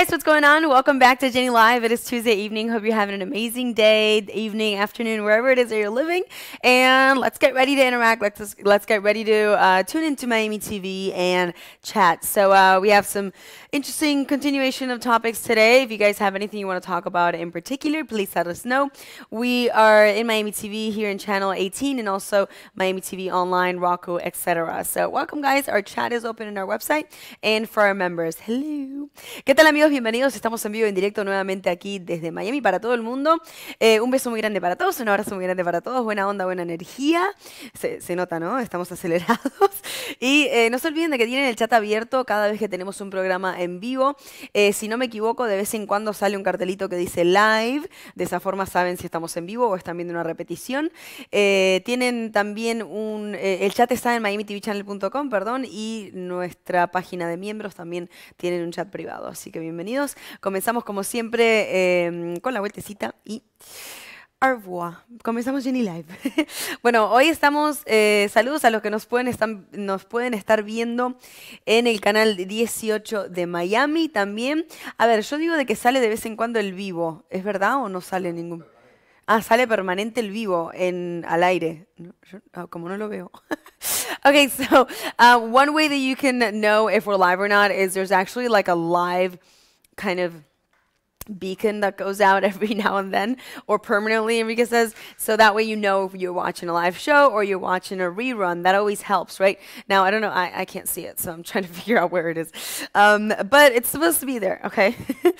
guys, what's going on? Welcome back to Jenny Live. It is Tuesday evening. Hope you're having an amazing day, evening, afternoon, wherever it is that you're living. And let's get ready to interact. Let's let's get ready to uh, tune into Miami TV and chat. So uh, we have some interesting continuation of topics today. If you guys have anything you want to talk about in particular, please let us know. We are in Miami TV here in Channel 18 and also Miami TV Online, Roku, etc. So welcome, guys. Our chat is open in our website and for our members. Hello. amigos? bienvenidos, Estamos en vivo, en directo nuevamente aquí desde Miami para todo el mundo. Eh, un beso muy grande para todos, un abrazo muy grande para todos. Buena onda, buena energía. Se, nota, ¿no? Estamos acelerados. Y eh, no se olviden de que tienen el chat abierto cada vez que tenemos un programa en vivo. Eh, si no me equivoco, de vez en cuando sale un cartelito que dice live. De esa forma saben si estamos en vivo o están viendo una repetición. tienen también un... el chat está en miamitvchannel.com, perdón, y nuestra página de miembros también tienen un chat privado. Así que bienvenidos bienvenidos. Comenzamos como siempre em, con la vueltecita y... Arboa. Comenzamos Jenny Live. bueno, hoy estamos, eh, saludos a los que nos pueden, nos pueden estar viendo en el canal 18 de Miami también. A ver, yo digo de que sale de vez en cuando el vivo, ¿es verdad o no sale ningún? Ah, sale permanente el vivo en, al aire. Ah, como no lo veo. okay, so uh, one way that you can know if we're live or not is there's actually like a live... kind of beacon that goes out every now and then or permanently Enrique says so that way you know if you're watching a live show or you're watching a rerun that always helps right now I don't know I, I can't see it so I'm trying to figure out where it is um, but it's supposed to be there okay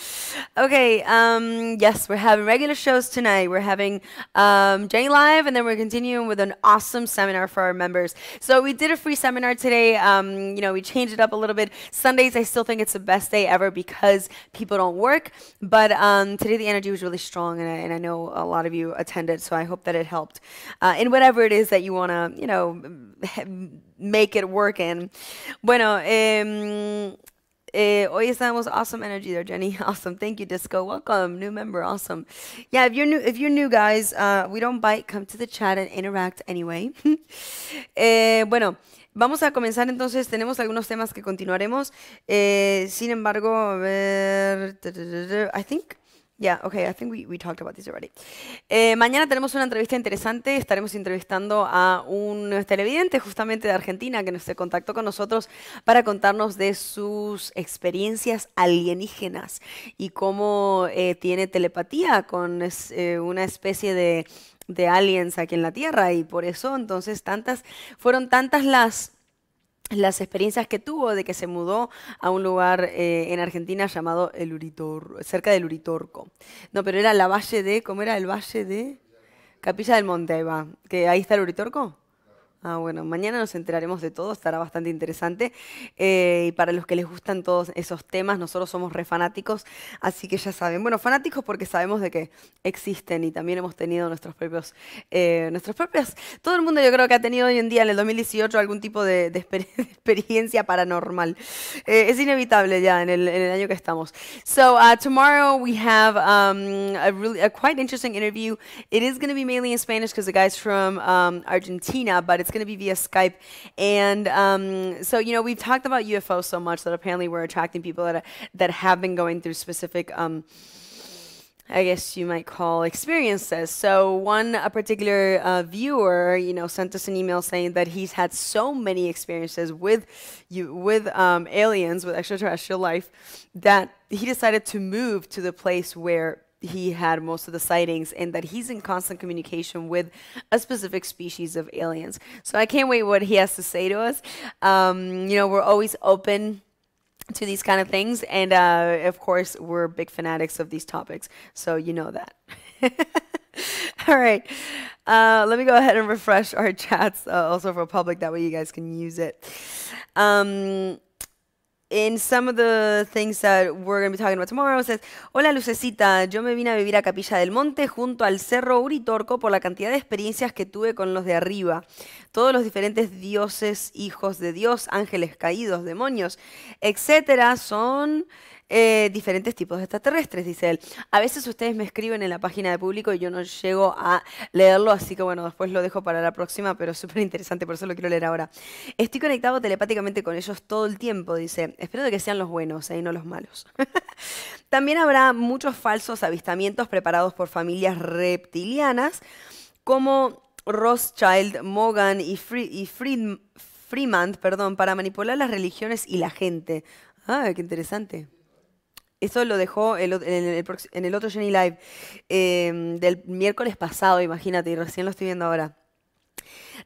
okay um, yes we're having regular shows tonight we're having um, Jenny live and then we're continuing with an awesome seminar for our members so we did a free seminar today um, you know we changed it up a little bit Sundays I still think it's the best day ever because people don't work but um, today the energy was really strong, and I, and I, know a lot of you attended, so I hope that it helped. Uh, in whatever it is that you want to, you know, make it work in. Bueno, um, Eh, hoy estamos awesome energy there, Jenny. Awesome, thank you, Disco. Welcome, new member. Awesome. Yeah, if you're new, if you're new, guys, uh, we don't bite. Come to the chat and interact anyway. eh, bueno. Vamos a comenzar entonces, tenemos algunos temas que continuaremos. Eh, sin embargo, a ver, I think Yeah, okay, I think we, we talked about this already. Eh, mañana tenemos una entrevista interesante. Estaremos entrevistando a un televidente justamente de Argentina que nos contactó con nosotros para contarnos de sus experiencias alienígenas y cómo eh, tiene telepatía con una especie de de aliens aquí en la Tierra y por eso entonces tantas, fueron tantas las las experiencias que tuvo de que se mudó a un lugar eh, en Argentina llamado El Uritor, cerca del Uritorco. No, pero era la valle de, ¿cómo era? El valle de Capilla del Monte, Que ahí está el Uritorco. Ah, bueno, mañana nos enteraremos de todo, estará bastante interesante. Eh, y para los que les gustan todos esos temas, nosotros somos refanáticos, fanáticos, así que ya saben. Bueno, fanáticos porque sabemos de que existen y también hemos tenido nuestros propios, eh, nuestros propios. Todo el mundo yo creo que ha tenido hoy en día, en el 2018, algún tipo de, experiencia paranormal. Eh, es inevitable ya en el, año que estamos. So, uh, tomorrow we have um, a, really, a quite interesting interview. It is going to be mainly in Spanish because the guy's from um, Argentina, but it's going to be via Skype. And um, so, you know, we've talked about UFOs so much that apparently we're attracting people that, that have been going through specific. Um, I guess you might call experiences. So one a particular uh, viewer, you know, sent us an email saying that he's had so many experiences with you with um, aliens, with extraterrestrial life, that he decided to move to the place where he had most of the sightings and that he's in constant communication with a specific species of aliens. So I can't wait what he has to say to us. Um, you know, we're always open to these kind of things. And uh, of course, we're big fanatics of these topics. So you know that. All right. Uh, let me go ahead and refresh our chats uh, also for public. That way you guys can use it. Um, En some of the things that we're going to be talking about tomorrow says, Hola Lucecita, yo me vine a vivir a Capilla del Monte junto al Cerro Uritorco por la cantidad de experiencias que tuve con los de arriba. Todos los diferentes dioses, hijos de Dios, ángeles caídos, demonios, etcétera, son eh, diferentes tipos de extraterrestres, dice él. A veces ustedes me escriben en la página de público y yo no llego a leerlo, así que bueno, después lo dejo para la próxima, pero es súper interesante, por eso lo quiero leer ahora. Estoy conectado telepáticamente con ellos todo el tiempo, dice. Espero de que sean los buenos eh, y no los malos. También habrá muchos falsos avistamientos preparados por familias reptilianas, como Rothschild, Morgan y, y Freeman, perdón, para manipular las religiones y la gente. Ah, qué interesante. Eso lo dejó en, el, otro Jenny Live em, del miércoles pasado, imagínate, y recién lo estoy viendo ahora.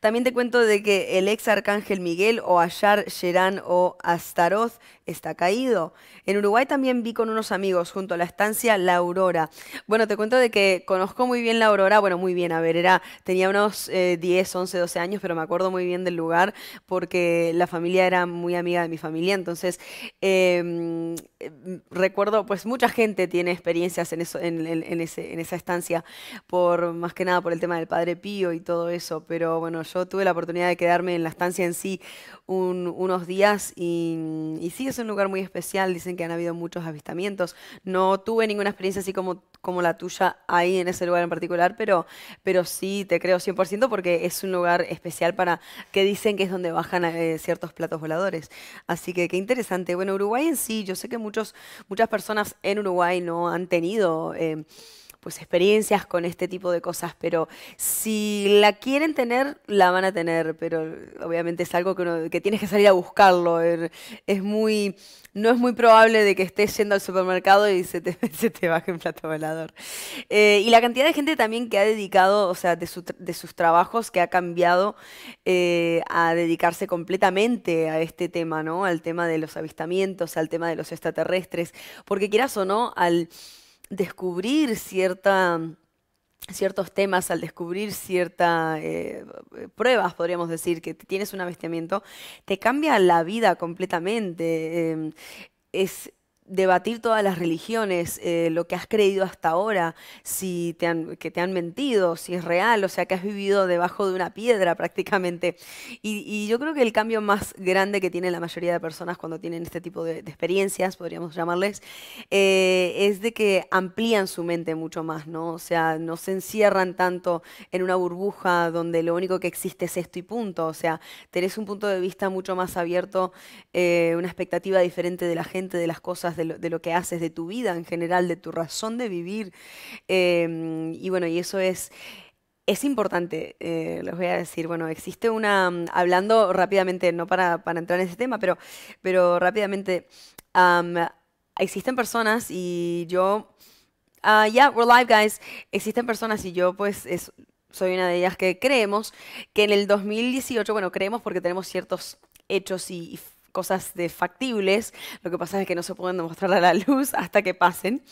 También te cuento de que el ex arcángel Miguel o Ayar, Yerán o Astaroth está caído. En Uruguay también vi con unos amigos junto a la estancia La Aurora. Bueno, te cuento de que conozco muy bien La Aurora, bueno, muy bien, a ver, era, tenía unos 10, 11, 12 años, pero me acuerdo muy bien del lugar porque la familia era muy amiga de mi familia, entonces... Em, Em, recuerdo, pues mucha gente tiene experiencias en, eso, esa estancia, por, más que nada por el tema del Padre Pío y todo eso, pero bueno, yo tuve la oportunidad de quedarme en la estancia en sí unos días y, y, sí es un lugar muy especial. Dicen que han habido muchos avistamientos. No tuve ninguna experiencia así como, como la tuya ahí en ese lugar en particular, pero, pero sí te creo 100% porque es un lugar especial para que dicen que es donde bajan eh, ciertos platos voladores. Así que qué interesante. Bueno, Uruguay en sí, yo sé que muchos, muchas personas en Uruguay no han tenido... Eh, pues, experiencias con este tipo de cosas, pero si la quieren tener, la van a tener, pero obviamente es algo que, tienes que salir a buscarlo. Er, es muy, no es muy probable de que estés yendo al supermercado y se te, se baje un plato volador. Eh, y la cantidad de gente también que ha dedicado, o sea, de, sus trabajos, que ha cambiado eh, a dedicarse completamente a este tema, ¿no? Al tema de los avistamientos, al tema de los extraterrestres, porque quieras o no, al descubrir cierta, ciertos temas, al descubrir ciertas eh, pruebas, podríamos decir, que tienes un avestimiento, te cambia la vida completamente. Em, es, debatir todas las religiones, eh, lo que has creído hasta ahora, si te han, que te han mentido, si es real, o sea, que has vivido debajo de una piedra prácticamente. Y, yo creo que el cambio más grande que tiene la mayoría de personas cuando tienen este tipo de, experiencias, podríamos llamarles, eh, es de que amplían su mente mucho más, ¿no? O sea, no se encierran tanto en una burbuja donde lo único que existe es esto y punto. O sea, tenés un punto de vista mucho más abierto, eh, una expectativa diferente de la gente, de las cosas, de lo, de lo, que haces, de tu vida en general, de tu razón de vivir. Em, y bueno, y eso es... Es importante, eh, les voy a decir, bueno, existe una, hablando rápidamente, no para, para entrar en ese tema, pero, pero rápidamente, existen personas y yo, uh, ah, yeah, we're live guys, existen personas y yo pues soy una de ellas que creemos que en el 2018, bueno, creemos porque tenemos ciertos hechos y, y cosas de factibles, lo que pasa es que no se pueden demostrar a la luz hasta que pasen,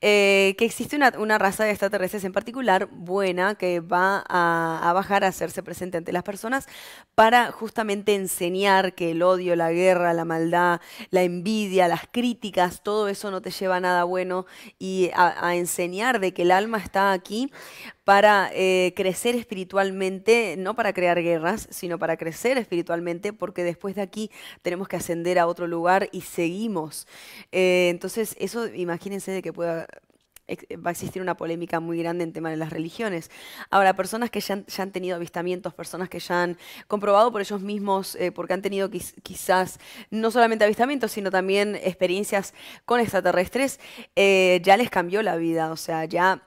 eh, que existe una, raza de extraterrestres en particular buena que va a, bajar a hacerse presente ante las personas para justamente enseñar que el odio, la guerra, la maldad, la envidia, las críticas, todo eso no te lleva a nada bueno y a enseñar de que el alma está aquí para eh, crecer espiritualmente, no para crear guerras, sino para crecer espiritualmente, porque después de aquí tenemos que ascender a otro lugar y seguimos. Eh, entonces, eso imagínense de que pueda va a existir una polémica muy grande en tema de las religiones. Ahora, personas que ya han, tenido avistamientos, personas que ya han comprobado por ellos mismos, eh, porque han tenido quizás no solamente avistamientos, sino también experiencias con extraterrestres, ya les cambió la vida, o sea, ya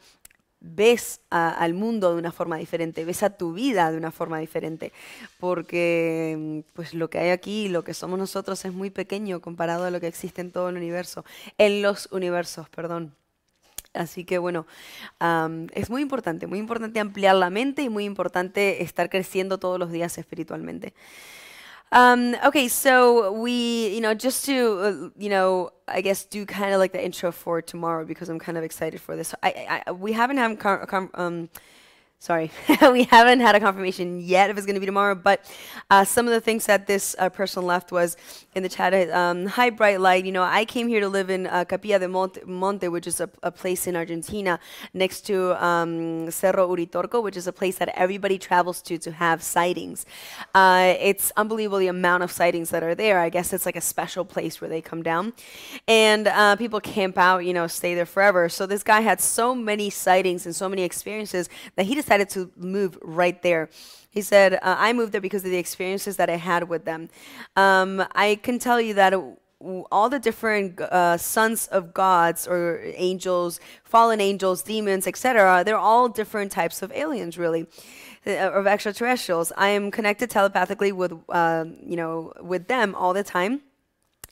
ves al mundo de una forma diferente, ves a tu vida de una forma diferente, porque mm, pues lo que hay aquí, lo que somos nosotros es muy pequeño comparado a lo que existe en todo el universo, en los universos, perdón. Así que bueno, es muy importante, muy importante ampliar la mente y muy importante estar creciendo todos los días espiritualmente. Um, okay, so we, you know, just to, uh, you know, I guess do kind of like the intro for tomorrow because I'm kind of excited for this. So I, I, we haven't had com- com- um, sorry, we haven't had a confirmation yet if it's going to be tomorrow, but uh, some of the things that this uh, person left was in the chat, um, hi Bright Light, you know, I came here to live in uh, Capilla de Monte, Monte which is a, a, place in Argentina next to um, Cerro Uritorco, which is a place that everybody travels to to have sightings. Uh, it's unbelievable the amount of sightings that are there. I guess it's like a special place where they come down. And uh, people camp out, you know, stay there forever. So this guy had so many sightings and so many experiences that he just decided to move right there. He said, uh, I moved there because of the experiences that I had with them. Um, I can tell you that all the different uh, sons of gods or angels, fallen angels, demons, etc., they're all different types of aliens, really, uh, of extraterrestrials. I am connected telepathically with, uh, you know, with them all the time.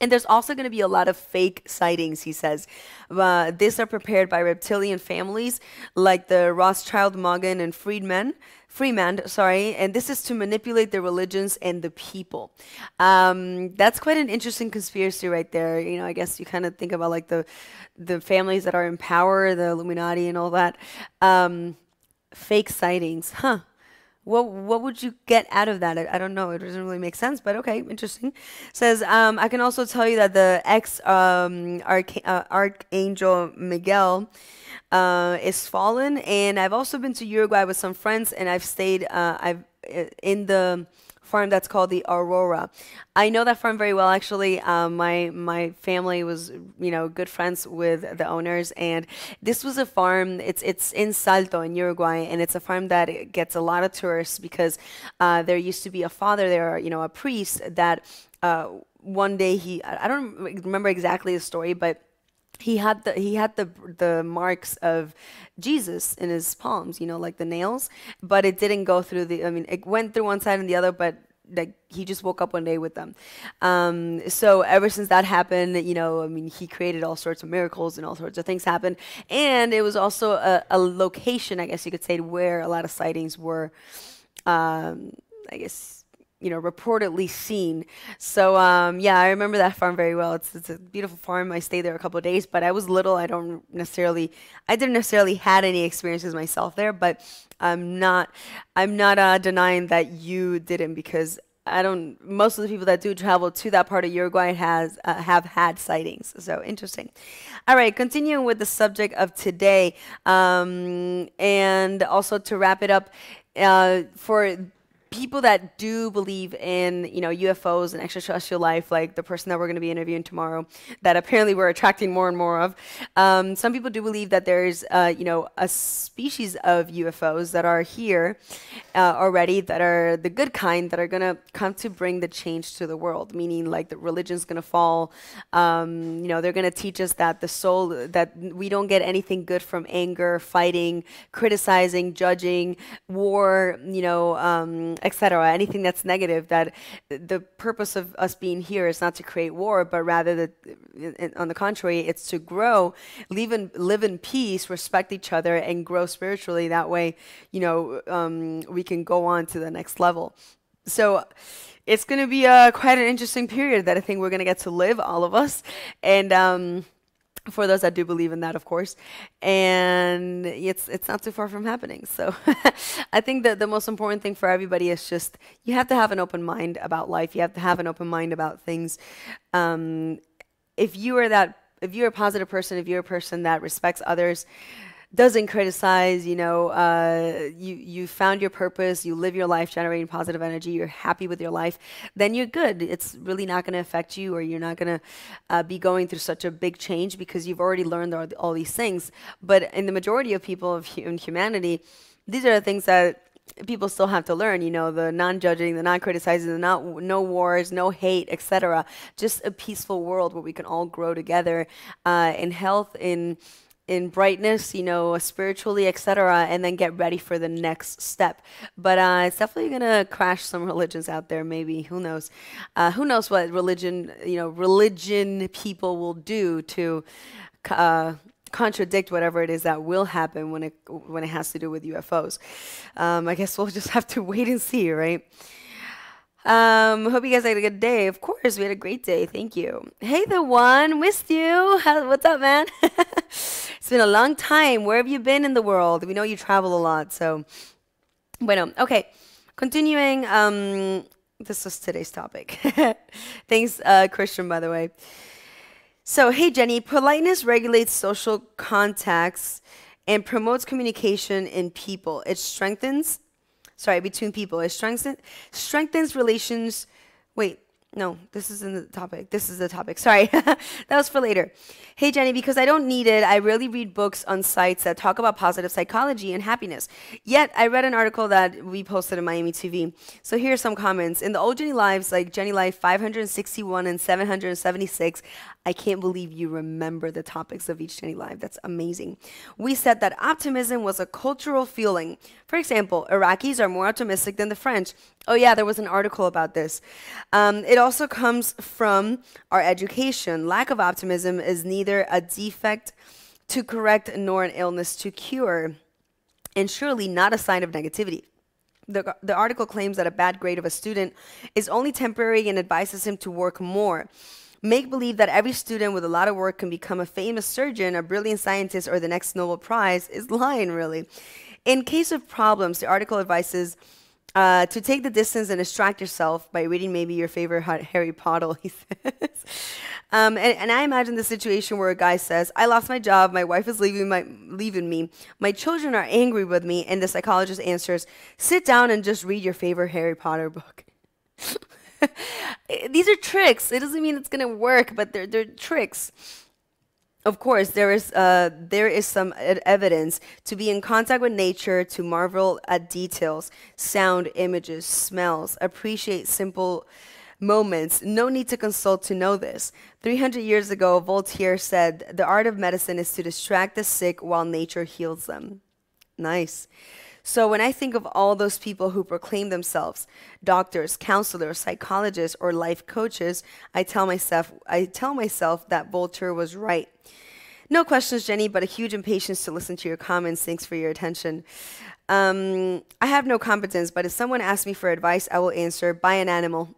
And there's also going to be a lot of fake sightings, he says. Uh, these are prepared by reptilian families like the Rothschild, Magan, and Friedman. Freeman, sorry, and this is to manipulate the religions and the people. Um, that's quite an interesting conspiracy right there. You know, I guess you kind of think about like the the families that are in power, the Illuminati, and all that. Um, fake sightings, huh? what what would you get out of that? I, I, don't know. It doesn't really make sense, but okay, interesting. Says um, I can also tell you that the ex um, Arca- uh, archangel Miguel uh, is fallen, and I've also been to Uruguay with some friends, and I've stayed. Uh, I've uh, in the farm that's called the Aurora. I know that farm very well, actually. Um, my my family was, you know, good friends with the owners, and this was a farm. It's it's in Salto in Uruguay, and it's a farm that gets a lot of tourists because uh, there used to be a father there, you know, a priest that uh, one day he I don't remember exactly the story, but he had the he had the the marks of Jesus in his palms, you know, like the nails, but it didn't go through the I mean it went through one side and the other, but like he just woke up one day with them. Um, so ever since that happened, you know, I mean, he created all sorts of miracles and all sorts of things happened. And it was also a, a location, I guess you could say, where a lot of sightings were, um, I guess, you know, reportedly seen. So um, yeah, I remember that farm very well. It's it's a beautiful farm. I stayed there a couple days, but I was little. I don't necessarily, I didn't necessarily had any experiences myself there. But I'm not, I'm not uh, denying that you didn't because I don't. Most of the people that do travel to that part of Uruguay has uh, have had sightings. So interesting. All right, continuing with the subject of today, um, and also to wrap it up uh, for people that do believe in you know UFOs and extraterrestrial life, like the person that we're going to be interviewing tomorrow, that apparently we're attracting more and more of. Um, some people do believe that there's uh, you know a species of UFOs that are here uh, already, that are the good kind, that are going to come to bring the change to the world. Meaning, like the religion's going to fall. Um, you know, they're going to teach us that the soul that we don't get anything good from anger, fighting, criticizing, judging, war. You know. Um, etc. Anything that's negative. That the purpose of us being here is not to create war, but rather that, on the contrary, it's to grow, live in live in peace, respect each other, and grow spiritually. That way, you know, um, we can go on to the next level. So it's going to be uh, quite an interesting period that I think we're going to get to live, all of us, and. Um, for those that do believe in that, of course, and it's it's not too far from happening. So, I think that the most important thing for everybody is just you have to have an open mind about life. You have to have an open mind about things. Um, if you are that, if you're a positive person, if you're a person that respects others, doesn't criticize, you know, uh, you, you found your purpose, you live your life generating positive energy, you're happy with your life, then you're good. It's really not going to affect you or you're not going to uh, be going through such a big change because you've already learned all, these things. But in the majority of people of in humanity, these are the things that people still have to learn you know the non-judging the non-criticizing the not no wars no hate etc just a peaceful world where we can all grow together uh, in health in in brightness, you know, spiritually, etc., and then get ready for the next step. But uh, it's definitely gonna crash some religions out there. Maybe who knows? Uh, who knows what religion, you know, religion people will do to. Uh, contradict whatever it is that will happen when it when it has to do with UFOs. Um, I guess we'll just have to wait and see, right? Um, hope you guys had a good day. Of course, we had a great day. Thank you. Hey, the one, missed you. How, what's up, man? It's been a long time. Where have you been in the world? We know you travel a lot, so. Bueno, okay. Continuing, um, this was today's topic. Thanks, uh, Christian, by the way. So, hey, Jenny, politeness regulates social contacts and promotes communication in people. It strengthens, sorry, between people. It strengthens, strengthens relations. Wait, no, this isn't the topic. This is the topic. Sorry. that was for later. Hey, Jenny, because I don't need it, I really read books on sites that talk about positive psychology and happiness. Yet, I read an article that we posted in Miami TV. So here are some comments. In the old Jenny Lives, like Jenny Life 561 and 776, I can't believe you remember the topics of each Jenny Live. That's amazing. We said that optimism was a cultural feeling. For example, Iraqis are more optimistic than the French. Oh, yeah, there was an article about this. Um, it also comes from our education. Lack of optimism is neither a defect to correct nor an illness to cure, and surely not a sign of negativity. The, the article claims that a bad grade of a student is only temporary and advises him to work more make believe that every student with a lot of work can become a famous surgeon, a brilliant scientist, or the next Nobel Prize is lying, really. In case of problems, the article advises uh, to take the distance and distract yourself by reading maybe your favorite Harry Potter, he says. um, and, and, I imagine the situation where a guy says, I lost my job, my wife is leaving, my, leaving me, my children are angry with me, and the psychologist answers, sit down and just read your favorite Harry Potter book. These are tricks. It doesn't mean it's going to work, but they're, they're tricks. Of course, there is, uh, there is some evidence to be in contact with nature, to marvel at details, sound, images, smells, appreciate simple moments. No need to consult to know this. 300 years ago, Voltaire said, The art of medicine is to distract the sick while nature heals them. Nice. So when I think of all those people who proclaim themselves doctors, counselors, psychologists, or life coaches, I tell myself, I tell myself that Voltaire was right. No questions, Jenny, but a huge impatience to listen to your comments. Thanks for your attention. Um, I have no competence, but if someone asks me for advice, I will answer buy an animal.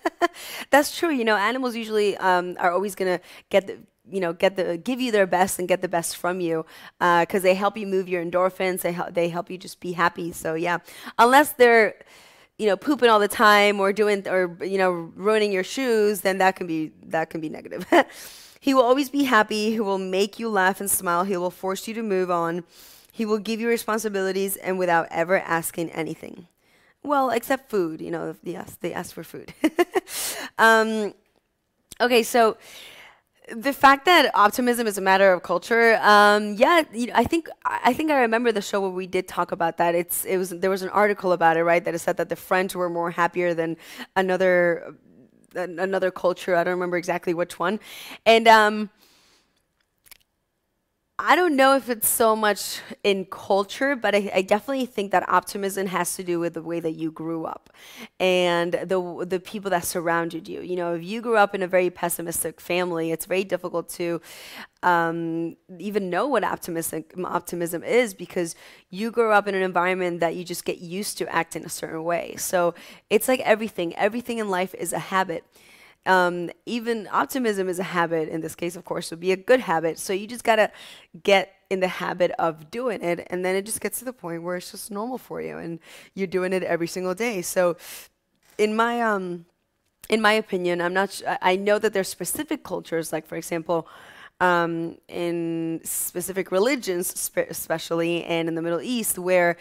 That's true. You know, animals usually um, are always gonna get the, you know get the give you their best and get the best from you because uh, they help you move your endorphins they help they help you just be happy so yeah unless they're you know pooping all the time or doing or you know ruining your shoes then that can be that can be negative he will always be happy he will make you laugh and smile he will force you to move on he will give you responsibilities and without ever asking anything well except food you know yes they ask for food um, okay so the fact that optimism is a matter of culture um, yeah you know, i think i think i remember the show where we did talk about that it's it was there was an article about it right that it said that the french were more happier than another another culture i don't remember exactly which one and um, I don't know if it's so much in culture, but I, I, definitely think that optimism has to do with the way that you grew up and the the people that surrounded you. You know, if you grew up in a very pessimistic family, it's very difficult to um, even know what optimism optimism is because you grow up in an environment that you just get used to acting a certain way. So it's like everything. Everything in life is a habit. Um, even optimism is a habit in this case, of course, would be a good habit. So you just gotta get in the habit of doing it, and then it just gets to the point where it's just normal for you, and you're doing it every single day. So, in my um, in my opinion, I'm not. I know that there's specific cultures, like for example, um, in specific religions, especially, and in the Middle East, where,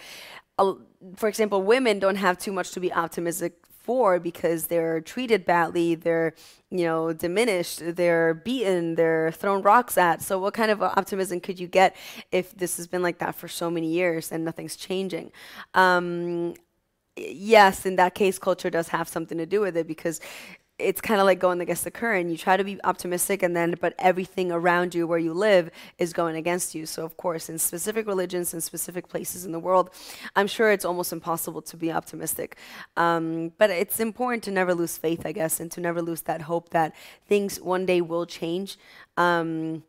for example, women don't have too much to be optimistic for because they're treated badly, they're, you know, diminished, they're beaten, they're thrown rocks at. So what kind of optimism could you get if this has been like that for so many years and nothing's changing? Um, yes, in that case, culture does have something to do with it because it's kind of like going against the current. You try to be optimistic, and then but everything around you, where you live, is going against you. So of course, in specific religions and specific places in the world, I'm sure it's almost impossible to be optimistic. Um, but it's important to never lose faith, I guess, and to never lose that hope that things one day will change. Um,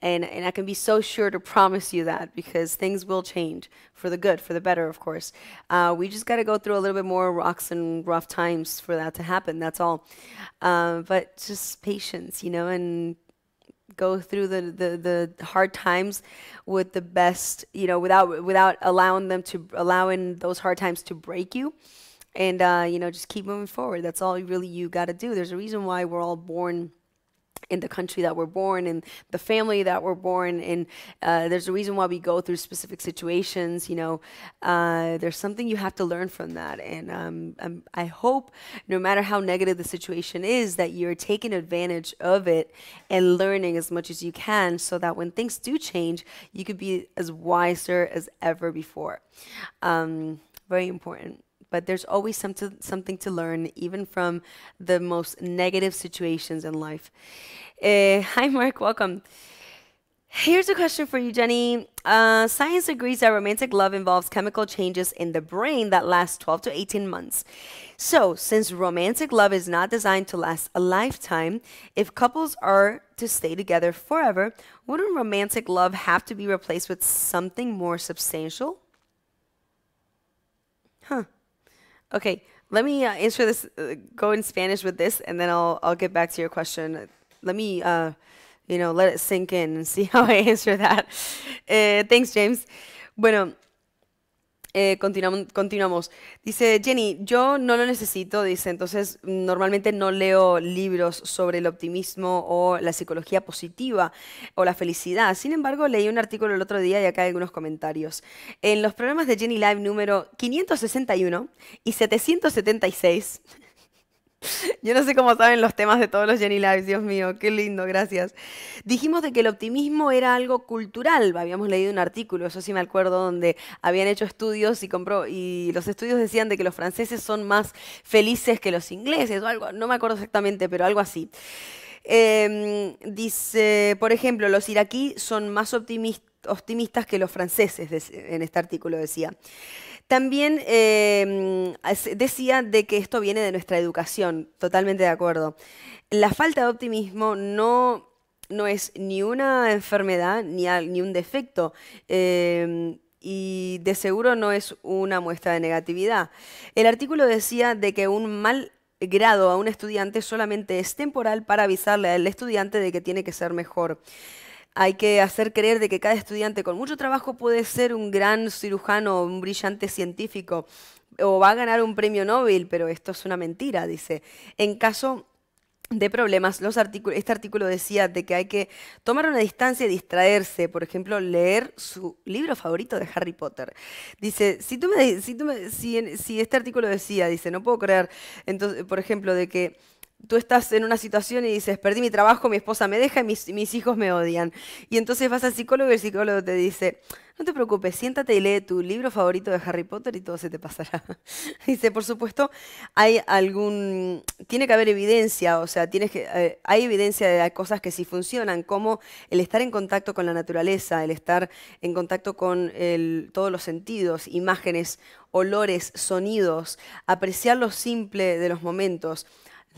and, and I can be so sure to promise you that because things will change for the good, for the better, of course. Uh, we just got to go through a little bit more rocks and rough times for that to happen. That's all. Uh, but just patience, you know, and go through the, the, the hard times with the best, you know, without without allowing them to allowing those hard times to break you and uh, you know just keep moving forward that's all really you got to do there's a reason why we're all born in the country that we're born in the family that we're born in uh, there's a reason why we go through specific situations you know uh, there's something you have to learn from that and um, um, i hope no matter how negative the situation is that you're taking advantage of it and learning as much as you can so that when things do change you could be as wiser as ever before um, very important but there's always some to, something to learn, even from the most negative situations in life. Uh, hi, Mark, welcome. Here's a question for you, Jenny. Uh, science agrees that romantic love involves chemical changes in the brain that last 12 to 18 months. So, since romantic love is not designed to last a lifetime, if couples are to stay together forever, wouldn't romantic love have to be replaced with something more substantial? Huh. Okay, let me uh, answer this. Uh, go in Spanish with this, and then I'll I'll get back to your question. Let me, uh, you know, let it sink in and see how I answer that. Eh, thanks, James. Bueno, Eh, continuamos. Dice Jenny, yo no lo necesito, dice, entonces normalmente no leo libros sobre el optimismo o la psicología positiva o la felicidad. Sin embargo, leí un artículo el otro día y acá hay algunos comentarios. En los programas de Jenny Live número 561 y 776, Yo no sé cómo saben los temas de todos los Jenny Lives, Dios mío, qué lindo, gracias. Dijimos de que el optimismo era algo cultural, habíamos leído un artículo, eso sí me acuerdo, donde habían hecho estudios y los estudios decían de que los franceses son más felices que los ingleses o algo, no me acuerdo exactamente, pero algo así. Em, dice, por ejemplo, los iraquíes son más optimistas que los franceses, en este artículo decía. También em, decía de que esto viene de nuestra educación, totalmente de acuerdo. La falta de optimismo no, no es ni una enfermedad ni, ni un defecto. Em, y de seguro no es una muestra de negatividad. El artículo decía de que un mal grado a un estudiante solamente es temporal para avisarle al estudiante de que tiene que ser mejor hay que hacer creer de que cada estudiante con mucho trabajo puede ser un gran cirujano, un brillante científico, o va a ganar un premio Nobel, pero esto es una mentira, dice. En caso de problemas, los este artículo decía de que hay que tomar una distancia y distraerse, por ejemplo, leer su libro favorito de Harry Potter. Dice, si, si este artículo decía, dice, no puedo creer, entonces, por ejemplo, de que tú estás en una situación y dices, perdí mi trabajo, mi esposa me deja y mis, hijos me odian. Y entonces vas al psicólogo y el psicólogo te dice, no te preocupes, siéntate y lee tu libro favorito de Harry Potter y todo se te pasará. dice, por supuesto, hay algún, tiene que haber evidencia, o sea, tienes que, eh, hay evidencia de cosas que sí funcionan, como el estar en contacto con la naturaleza, el estar en contacto con todos los sentidos, imágenes, olores, sonidos, apreciar lo simple de los momentos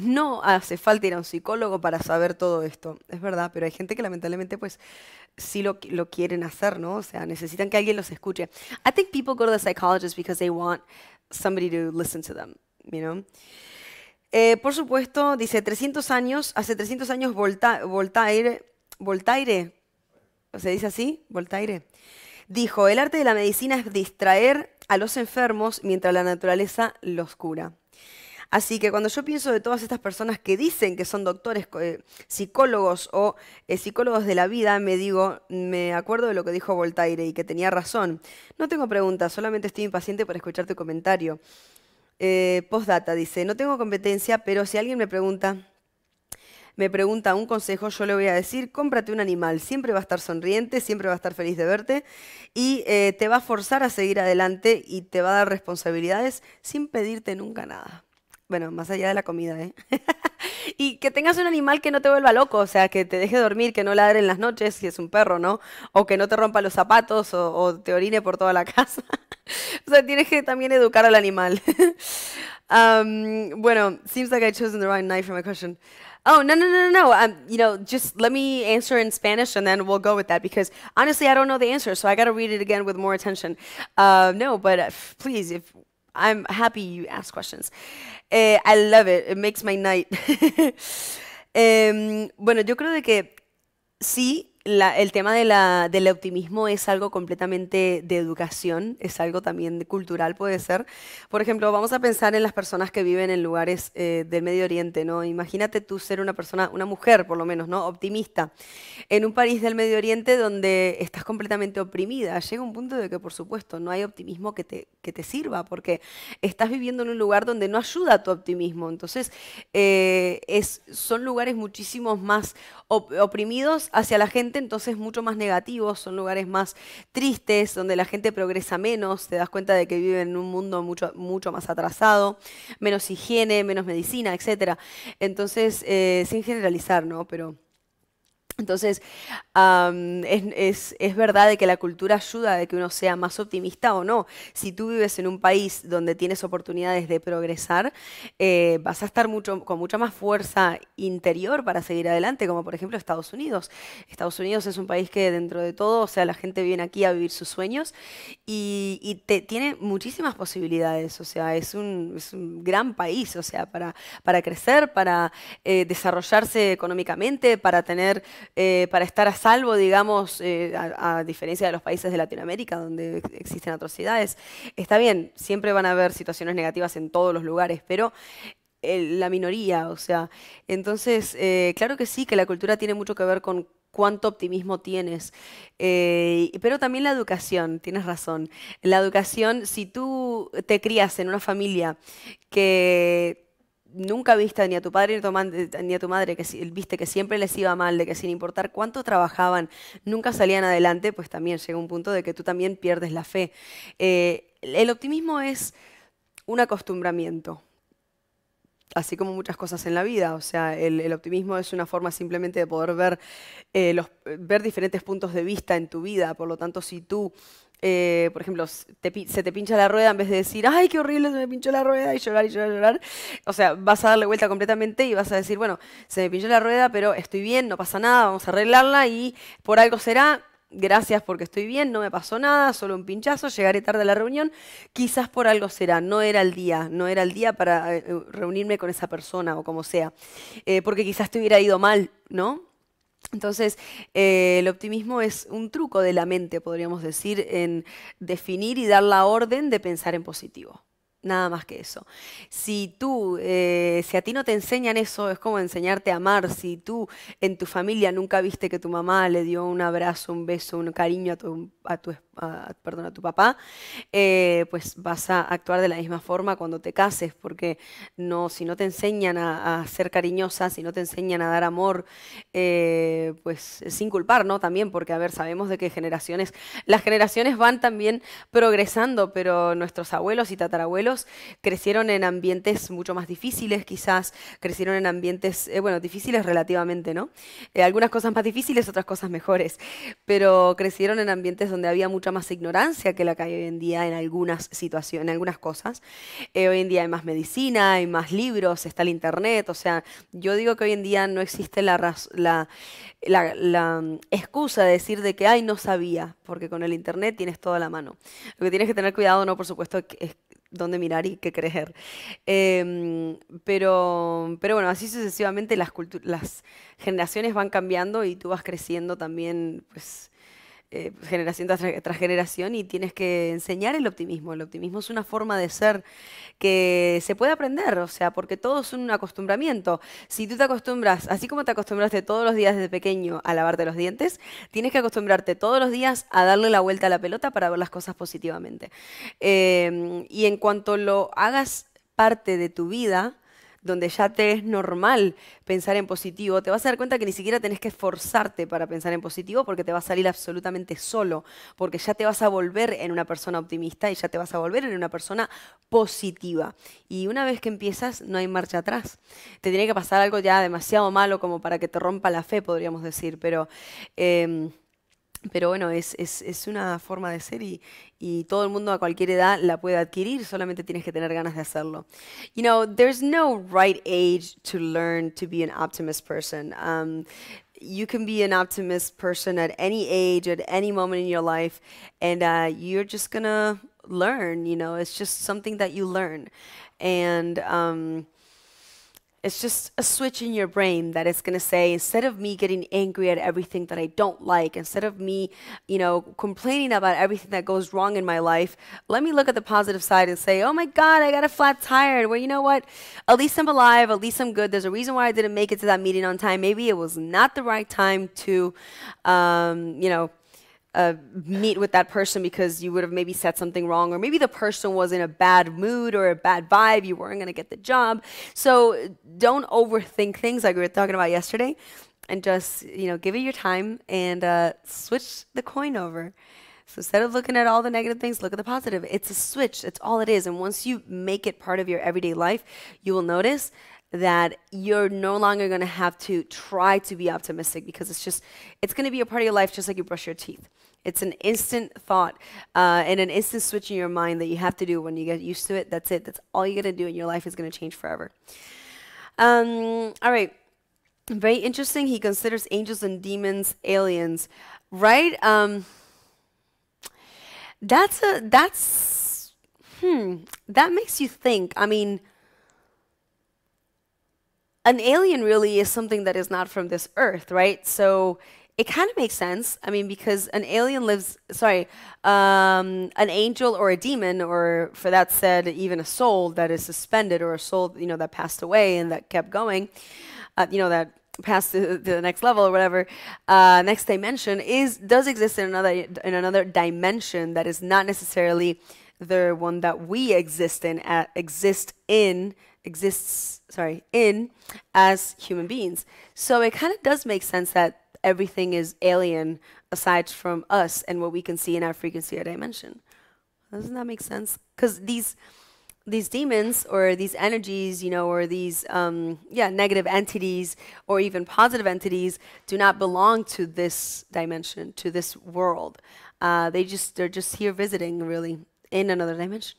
no hace falta ir a un psicólogo para saber todo esto, es verdad, pero hay gente que lamentablemente pues sí lo, lo quieren hacer, ¿no? O sea, necesitan que alguien los escuche. I think people go to the psychologist because they want somebody to listen to them, you know? Eh, por supuesto, dice 300 años, hace 300 años Voltaire, Voltaire, ¿se dice así? Voltaire, dijo, el arte de la medicina es distraer a los enfermos mientras la naturaleza los cura. Así que cuando yo pienso de todas estas personas que dicen que son doctores, eh, psicólogos o eh, psicólogos de la vida, me digo, me acuerdo de lo que dijo Voltaire y que tenía razón. No tengo preguntas, solamente estoy impaciente por escuchar tu comentario. Eh, postdata dice, no tengo competencia, pero si alguien me pregunta, me pregunta un consejo, yo le voy a decir, cómprate un animal, siempre va a estar sonriente, siempre va a estar feliz de verte y te va a forzar a seguir adelante y te va a dar responsabilidades sin pedirte nunca nada. Bueno, más allá de la comida, ¿eh? y que tengas un animal que no te vuelva loco, o sea, que te deje dormir, que no ladre en las noches, si es un perro, ¿no? O que no te rompa los zapatos o, te orine por toda la casa. o sea, tienes que también educar al animal. um, bueno, seems like I chosen the wrong knife for my question. Oh, no, no, no, no, no. Um, you know, just let me answer in Spanish and then we'll go with that because honestly, I don't know the answer, so I got to read it again with more attention. Uh, no, but por uh, please, if I'm happy you ask questions. Eh, I love it. It makes my night. Em, bueno, yo creo de que sí el tema de la, del optimismo es algo completamente de educación, es algo también cultural, puede ser. Por ejemplo, vamos a pensar en las personas que viven en lugares eh, del Medio Oriente, ¿no? Imagínate tú ser una persona, una mujer por lo menos, ¿no? Optimista, en un país del Medio Oriente donde estás completamente oprimida. Llega un punto de que, por supuesto, no hay optimismo que te, te sirva, porque estás viviendo en un lugar donde no ayuda tu optimismo. Entonces, eh, es, son lugares muchísimos más oprimidos hacia la gente entonces mucho más negativos, son lugares más tristes, donde la gente progresa menos, te das cuenta de que viven en un mundo mucho, mucho más atrasado, menos higiene, menos medicina, etc. Entonces, eh, sin generalizar, ¿no? Pero entonces, es, verdad de que la cultura ayuda de que uno sea más optimista o no. Si tú vives en un país donde tienes oportunidades de progresar, eh, vas a estar mucho, con mucha más fuerza interior para seguir adelante, como por ejemplo Estados Unidos. Estados Unidos es un país que dentro de todo, o sea, la gente viene aquí a vivir sus sueños y, te, tiene muchísimas posibilidades. O sea, es un, gran país, o sea, para, crecer, para eh, desarrollarse económicamente, para tener eh, para estar a salvo, digamos, eh, a, diferencia de los países de Latinoamérica donde existen atrocidades. Está bien, siempre van a haber situaciones negativas en todos los lugares, pero eh, la minoría, o sea, entonces, claro que sí, que la cultura tiene mucho que ver con cuánto optimismo tienes. pero también la educación, tienes razón. La educación, si tú te crías en una familia que nunca viste ni a tu padre ni a tu, madre, que viste que siempre les iba mal, de que sin importar cuánto trabajaban, nunca salían adelante, pues también llega un punto de que tú también pierdes la fe. Eh, el optimismo es un acostumbramiento, así como muchas cosas en la vida. O sea, el, optimismo es una forma simplemente de poder ver, eh, los, ver diferentes puntos de vista en tu vida. Por lo tanto, si tú eh, por ejemplo, se te pincha la rueda en vez de decir, ay, qué horrible, se me pinchó la rueda y llorar y llorar y llorar. O sea, vas a darle vuelta completamente y vas a decir, bueno, se me pinchó la rueda, pero estoy bien, no pasa nada, vamos a arreglarla y por algo será, gracias porque estoy bien, no me pasó nada, solo un pinchazo, llegaré tarde a la reunión, quizás por algo será, no era el día, no era el día para eh, reunirme con esa persona o como sea, eh, porque quizás te hubiera ido mal, ¿no? Entonces, eh, el optimismo es un truco de la mente, podríamos decir, en definir y dar la orden de pensar en positivo. Nada más que eso. Si tú, eh, si a ti no te enseñan eso, es como enseñarte a amar. Si tú en tu familia nunca viste que tu mamá le dio un abrazo, un beso, un cariño a tu, a tu esposa, perdón, a tu papá, eh, pues vas a actuar de la misma forma cuando te cases, porque no, si no te enseñan a, ser cariñosa, si no te enseñan a dar amor, eh, pues sin culpar, ¿no? También, porque a ver, sabemos de qué generaciones, las generaciones van también progresando, pero nuestros abuelos y tatarabuelos crecieron en ambientes mucho más difíciles, quizás crecieron en ambientes, eh, bueno, difíciles relativamente, ¿no? algunas cosas más difíciles, otras cosas mejores, pero crecieron en ambientes donde había mucha más ignorancia que la que hay hoy en día en algunas situaciones, en algunas cosas. Eh, hoy en día hay más medicina, hay más libros, está el internet, o sea, yo digo que hoy en día no existe la, la, mm, excusa de decir de que, ay, no sabía, porque con el internet tienes toda la mano. Lo que tienes que tener cuidado, no, por supuesto, es dónde mirar y qué creer. Em, pero, pero bueno, así sucesivamente las, las generaciones van cambiando y tú vas creciendo también, pues eh, generación tras, generación y tienes que enseñar el optimismo. El optimismo es una forma de ser que se puede aprender, o sea, porque todo es un acostumbramiento. Si tú te acostumbras, así como te acostumbraste todos los días desde pequeño a lavarte los dientes, tienes que acostumbrarte todos los días a darle la vuelta a la pelota para ver las cosas positivamente. Eh, y en cuanto lo hagas parte de tu vida, donde ya te es normal pensar en positivo, te vas a dar cuenta que ni siquiera tenés que esforzarte para pensar en positivo porque te va a salir absolutamente solo, porque ya te vas a volver en una persona optimista y ya te vas a volver en una persona positiva. Y una vez que empiezas, no hay marcha atrás. Te tiene que pasar algo ya demasiado malo como para que te rompa la fe, podríamos decir, pero... Em, Pero bueno, es, es, es, una forma de ser y, y todo el mundo a cualquier edad la puede adquirir, solamente tienes que tener ganas de hacerlo. You know, there's no right age to learn to be an optimist person. Um, you can be an optimist person at any age, at any moment in your life, and uh, you're just gonna learn, you know, it's just something that you learn. And, um, it's just a switch in your brain that is going to say instead of me getting angry at everything that I don't like, instead of me, you know, complaining about everything that goes wrong in my life, let me look at the positive side and say, "Oh my god, I got a flat tire." Well, you know what? At least I'm alive, at least I'm good. There's a reason why I didn't make it to that meeting on time. Maybe it was not the right time to um, you know, uh, meet with that person because you would have maybe said something wrong, or maybe the person was in a bad mood or a bad vibe, you weren't going to get the job. So don't overthink things like we were talking about yesterday, and just you know give it your time and uh, switch the coin over. So instead of looking at all the negative things, look at the positive. It's a switch. It's all it is. And once you make it part of your everyday life, you will notice that you're no longer going to have to try to be optimistic because it's just it's going to be a part of your life just like you brush your teeth it's an instant thought uh, and an instant switch in your mind that you have to do when you get used to it that's it that's all you got to do and your life is going to change forever um, all right very interesting he considers angels and demons aliens right um, that's a that's hmm that makes you think i mean an alien really is something that is not from this earth, right? So it kind of makes sense. I mean, because an alien lives, sorry, um, an angel or a demon, or for that said, even a soul that is suspended or a soul, you know, that passed away and that kept going, uh, you know, that passed to the next level or whatever, uh, next dimension is does exist in another in another dimension that is not necessarily the one that we exist in at, uh, exist in exists, sorry, in as human beings. So it kind of does make sense that everything is alien aside from us and what we can see in our frequency or dimension. Doesn't that make sense? Because these these demons or these energies, you know, or these um, yeah negative entities or even positive entities do not belong to this dimension, to this world. Uh, they just they're just here visiting, really, in another dimension.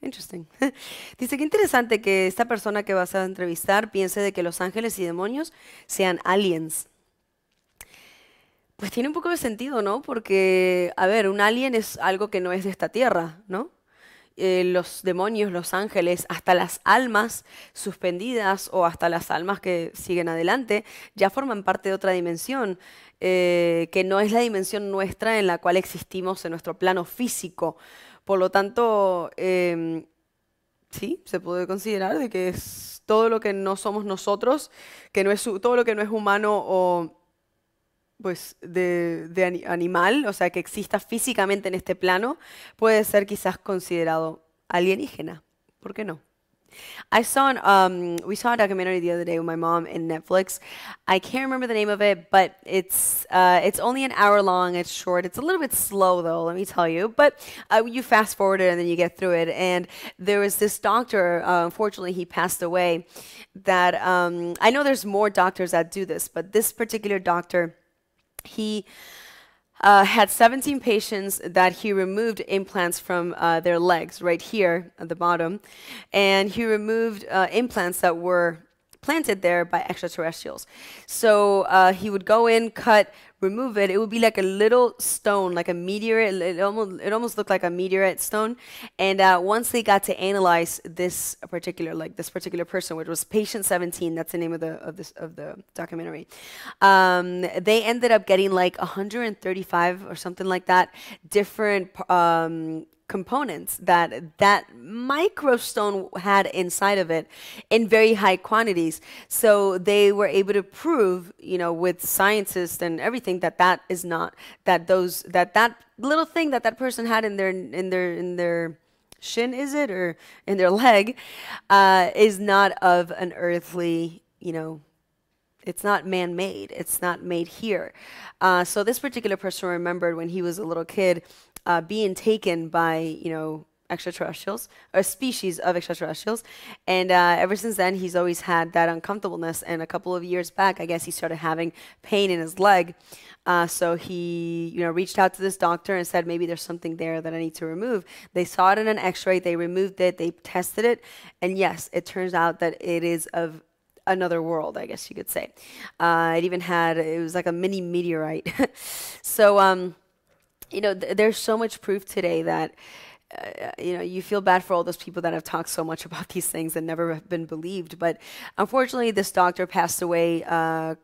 interesting. Dice que interesante que esta persona que vas a entrevistar piense de que los ángeles y demonios sean aliens. Pues tiene un poco de sentido, ¿no? Porque, a ver, un alien es algo que no es de esta tierra, ¿no? Eh, los demonios, los ángeles, hasta las almas suspendidas o hasta las almas que siguen adelante, ya forman parte de otra dimensión, eh, que no es la dimensión nuestra en la cual existimos en nuestro plano físico. Por lo tanto, em, sí, se puede considerar de que es todo lo que no somos nosotros, que no es todo lo que no es humano o pues de animal, o sea, que exista físicamente en este plano, puede ser quizás considerado alienígena. ¿Por qué no? I saw an um we saw a documentary the other day with my mom in Netflix. I can't remember the name of it, but it's uh, it's only an hour long. It's short. It's a little bit slow though, let me tell you. But uh, you fast forward it and then you get through it. And there was this doctor. Uh, unfortunately, he passed away. That um, I know there's more doctors that do this, but this particular doctor, he uh, had 17 patients that he removed implants from uh, their legs, right here at the bottom. And he removed uh, implants that were planted there by extraterrestrials. So uh, he would go in, cut, remove it, it would be like a little stone, like a meteorite. It almost it almost looked like a meteorite stone. And uh, once they got to analyze this particular like this particular person, which was patient 17, that's the name of the of this of the documentary. Um, they ended up getting like 135 or something like that different um, components that that microstone had inside of it in very high quantities. So they were able to prove, you know, with scientists and everything that that is not that those that that little thing that that person had in their in their in their shin is it or in their leg uh, is not of an earthly, you know, it's not man-made it's not made here uh, so this particular person remembered when he was a little kid uh, being taken by, you know, extraterrestrials, a species of extraterrestrials. And uh, ever since then, he's always had that uncomfortableness. And a couple of years back, I guess he started having pain in his leg. Uh, so he, you know, reached out to this doctor and said, maybe there's something there that I need to remove. They saw it in an X-ray. They removed it. They tested it, and yes, it turns out that it is of another world, I guess you could say. Uh, it even had it was like a mini meteorite. so. Um, you know, th- there's so much proof today that. Uh, you know, you feel bad for all those people that have talked so much about these things and never have been believed. But unfortunately, this doctor passed away. Uh,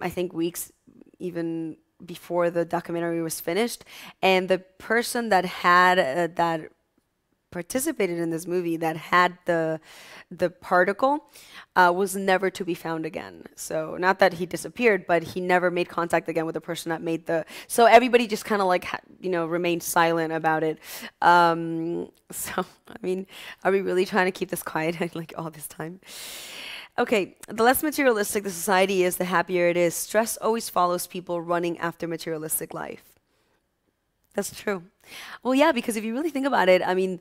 I think weeks, even before the documentary was finished and the person that had uh, that participated in this movie that had the the particle uh, was never to be found again. So not that he disappeared, but he never made contact again with the person that made the. So everybody just kind of like you know remained silent about it. Um, so I mean, are we really trying to keep this quiet like all this time? Okay, the less materialistic the society is, the happier it is. Stress always follows people running after materialistic life. That's true. Well, yeah, because if you really think about it, I mean,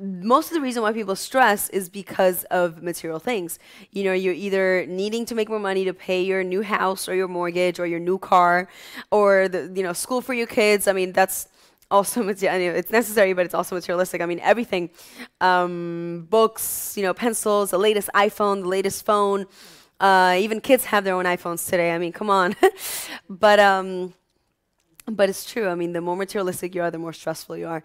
most of the reason why people stress is because of material things. You know, you're either needing to make more money to pay your new house or your mortgage or your new car or the you know school for your kids. I mean, that's also material. It's necessary, but it's also materialistic. I mean, everything, um, books, you know, pencils, the latest iPhone, the latest phone. Uh, even kids have their own iPhones today. I mean, come on. but um, but it's true. I mean, the more materialistic you are, the more stressful you are.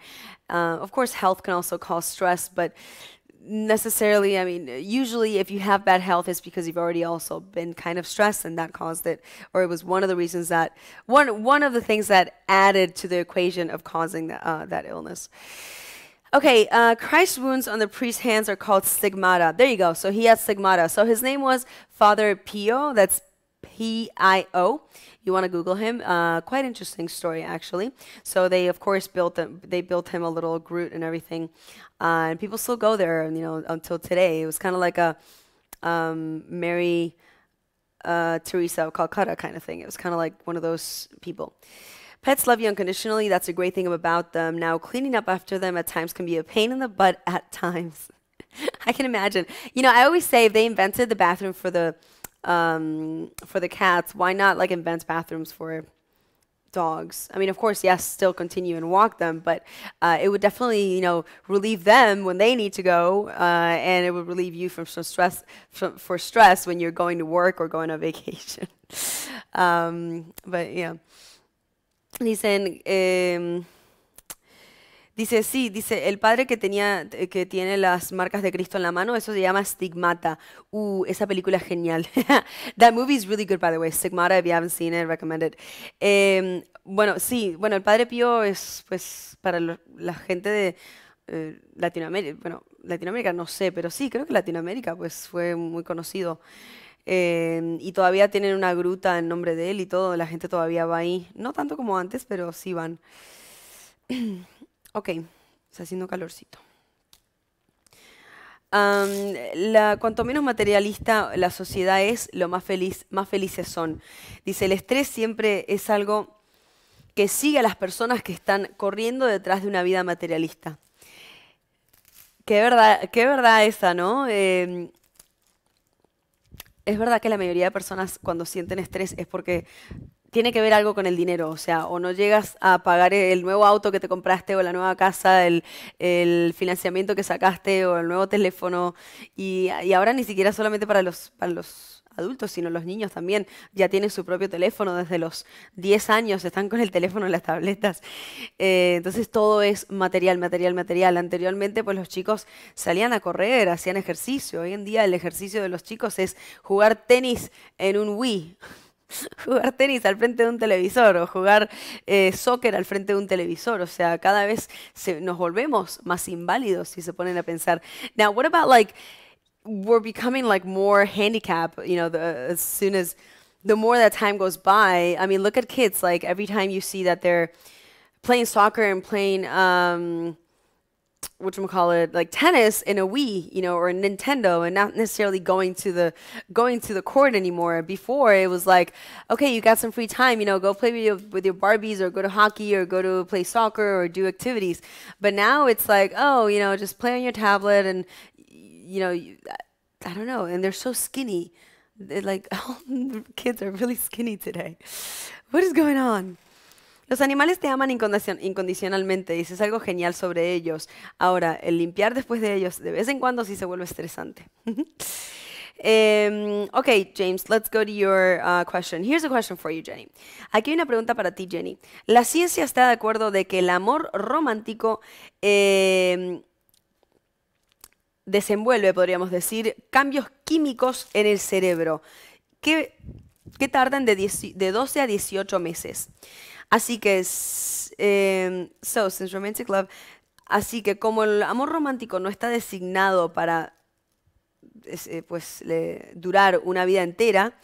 Uh, of course, health can also cause stress, but necessarily, I mean, usually if you have bad health, it's because you've already also been kind of stressed, and that caused it, or it was one of the reasons that one one of the things that added to the equation of causing the, uh, that illness. Okay, uh, Christ's wounds on the priest's hands are called stigmata. There you go. So he had stigmata. So his name was Father Pio. That's PIO. You want to Google him. Uh, quite interesting story, actually. So they, of course, built them. They built him a little Groot and everything, uh, and people still go there. You know, until today, it was kind of like a um, Mary uh, Teresa of Calcutta kind of thing. It was kind of like one of those people. Pets love you unconditionally. That's a great thing about them. Now, cleaning up after them at times can be a pain in the butt. At times, I can imagine. You know, I always say if they invented the bathroom for the um, for the cats, why not like invent bathrooms for dogs? I mean, of course, yes, still continue and walk them, but uh, it would definitely, you know, relieve them when they need to go, uh, and it would relieve you from some stress from, for stress when you're going to work or going on vacation. um, but yeah, listen. Um, Dice, sí, dice, el padre que tenía, que tiene las marcas de Cristo en la mano, eso se llama Stigmata. Uh, esa película es genial. That movie is really good, by the way. Stigmata, if you haven't seen it, recommend it. Em, bueno, sí, bueno, el Padre Pío es, pues, para la gente de eh, Latinoamérica, bueno, Latinoamérica no sé, pero sí, creo que Latinoamérica, pues, fue muy conocido. Em, y todavía tienen una gruta en nombre de él y todo, la gente todavía va ahí. No tanto como antes, pero sí van. Ok, está haciendo calorcito. cuanto menos materialista la sociedad es, lo más feliz, más felices son. Dice, el estrés siempre es algo que sigue a las personas que están corriendo detrás de una vida materialista. Qué verdad, qué verdad esa, ¿no? Em, es verdad que la mayoría de personas cuando sienten estrés es porque tiene que ver algo con el dinero, o sea, o no llegas a pagar el nuevo auto que te compraste o la nueva casa, el, financiamiento que sacaste o el nuevo teléfono, y, ahora ni siquiera solamente para los, los adultos, sino los niños también. Ya tienen su propio teléfono desde los 10 años, están con el teléfono en las tabletas. Eh, entonces todo es material, material, material. Anteriormente, pues los chicos salían a correr, hacían ejercicio. Hoy en día el ejercicio de los chicos es jugar tenis en un Wii. jugar tenis al frente de un televisor o jugar eh, soccer al frente de un televisor. O sea, cada vez se, nos volvemos más inválidos si se ponen a pensar. Now, what about like we're becoming like more handicapped, you know, the, as soon as the more that time goes by. I mean, look at kids. Like every time you see that they're playing soccer and playing. Um, which we call it like tennis in a Wii, you know, or a Nintendo, and not necessarily going to the going to the court anymore. Before it was like, okay, you got some free time, you know, go play with your, with your Barbies, or go to hockey, or go to play soccer, or do activities. But now it's like, oh, you know, just play on your tablet, and you know, you, I don't know, and they're so skinny. They're like, kids are really skinny today. What is going on? Los animales te aman incondicionalmente, dices algo genial sobre ellos. Ahora, el limpiar después de ellos de vez en cuando sí se vuelve estresante. Em, ok, James, let's go to your uh, question. Here's a question for you, Jenny. Aquí hay una pregunta para ti, Jenny. ¿La ciencia está de acuerdo de que el amor romántico em, desenvuelve, podríamos decir, cambios químicos en el cerebro que, que tardan de, de 12 a 18 meses? Así que, em, so, así que como el amor romántico no está designado para eh, pues, durar una vida entera,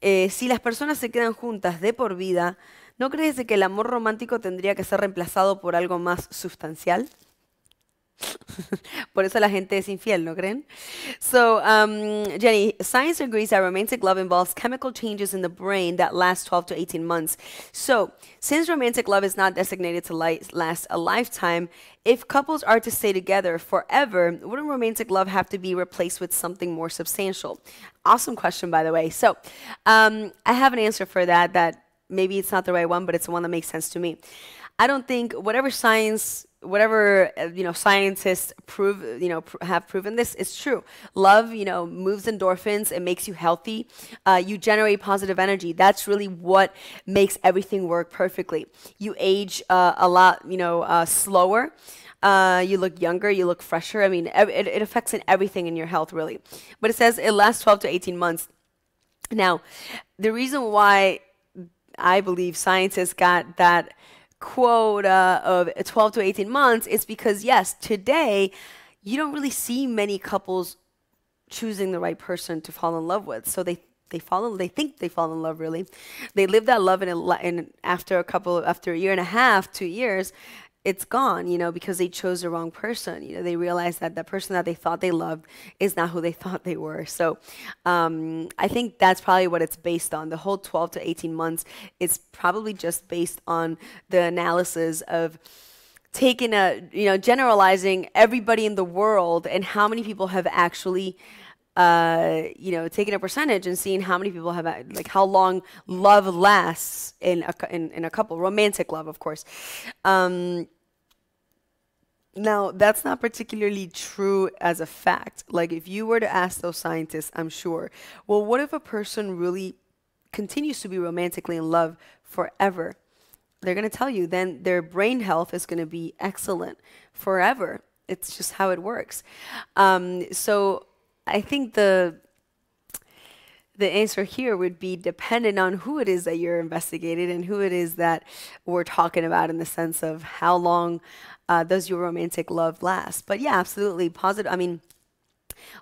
eh, si las personas se quedan juntas de por vida, ¿no crees de que el amor romántico tendría que ser reemplazado por algo más sustancial? Por eso la gente es infiel, ¿no creen? So, um, Jenny, science agrees that romantic love involves chemical changes in the brain that last 12 to 18 months. So, since romantic love is not designated to last a lifetime, if couples are to stay together forever, wouldn't romantic love have to be replaced with something more substantial? Awesome question, by the way. So, um, I have an answer for that that maybe it's not the right one, but it's the one that makes sense to me. I don't think whatever science whatever uh, you know scientists prove you know pr have proven this is true love you know moves endorphins it makes you healthy uh, you generate positive energy that's really what makes everything work perfectly you age uh, a lot you know uh, slower uh, you look younger you look fresher i mean it, it affects in everything in your health really but it says it lasts 12 to 18 months now the reason why i believe scientists got that quota of 12 to 18 months, it's because, yes, today you don't really see many couples choosing the right person to fall in love with. So they they fall in they think they fall in love really they live that love in, a, in after a couple after a year and a half two years it's gone, you know, because they chose the wrong person. You know, they realized that the person that they thought they loved is not who they thought they were. So um, I think that's probably what it's based on. The whole 12 to 18 months is probably just based on the analysis of taking a, you know, generalizing everybody in the world and how many people have actually uh, you know, taking a percentage and seeing how many people have, uh, like, how long love lasts in a, in, in a couple, romantic love, of course. Um, now, that's not particularly true as a fact. Like, if you were to ask those scientists, I'm sure, well, what if a person really continues to be romantically in love forever? They're going to tell you then their brain health is going to be excellent forever. It's just how it works. Um, so, I think the the answer here would be dependent on who it is that you're investigating and who it is that we're talking about in the sense of how long uh, does your romantic love last. But yeah, absolutely positive. I mean,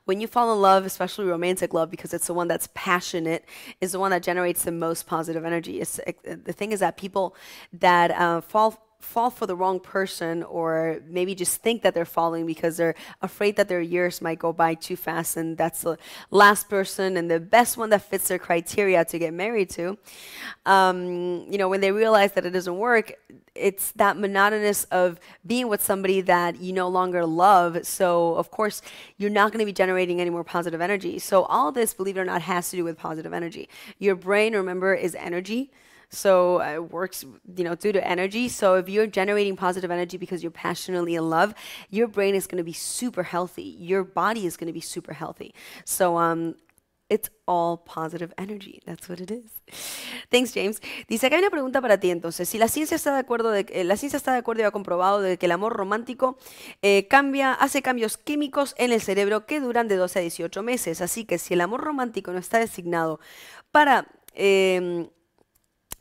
when you fall in love, especially romantic love, because it's the one that's passionate, is the one that generates the most positive energy. It's, it, the thing is that people that uh, fall fall for the wrong person or maybe just think that they're falling because they're afraid that their years might go by too fast and that's the last person and the best one that fits their criteria to get married to um, you know when they realize that it doesn't work it's that monotonous of being with somebody that you no longer love so of course you're not going to be generating any more positive energy so all this believe it or not has to do with positive energy your brain remember is energy So uh, it works, you know, due to energy. So if you're generating positive energy because you're passionately in love, your brain is going to be super healthy. Your body is going to be super healthy. So um, It's all positive energy. That's what it is. Thanks, James. Dice, acá hay una pregunta para ti entonces. Si la ciencia está de acuerdo, de, eh, la ciencia está de acuerdo y ha comprobado de que el amor romántico eh, cambia, hace cambios químicos en el cerebro que duran de 12 a 18 meses. Así que si el amor romántico no está designado para em,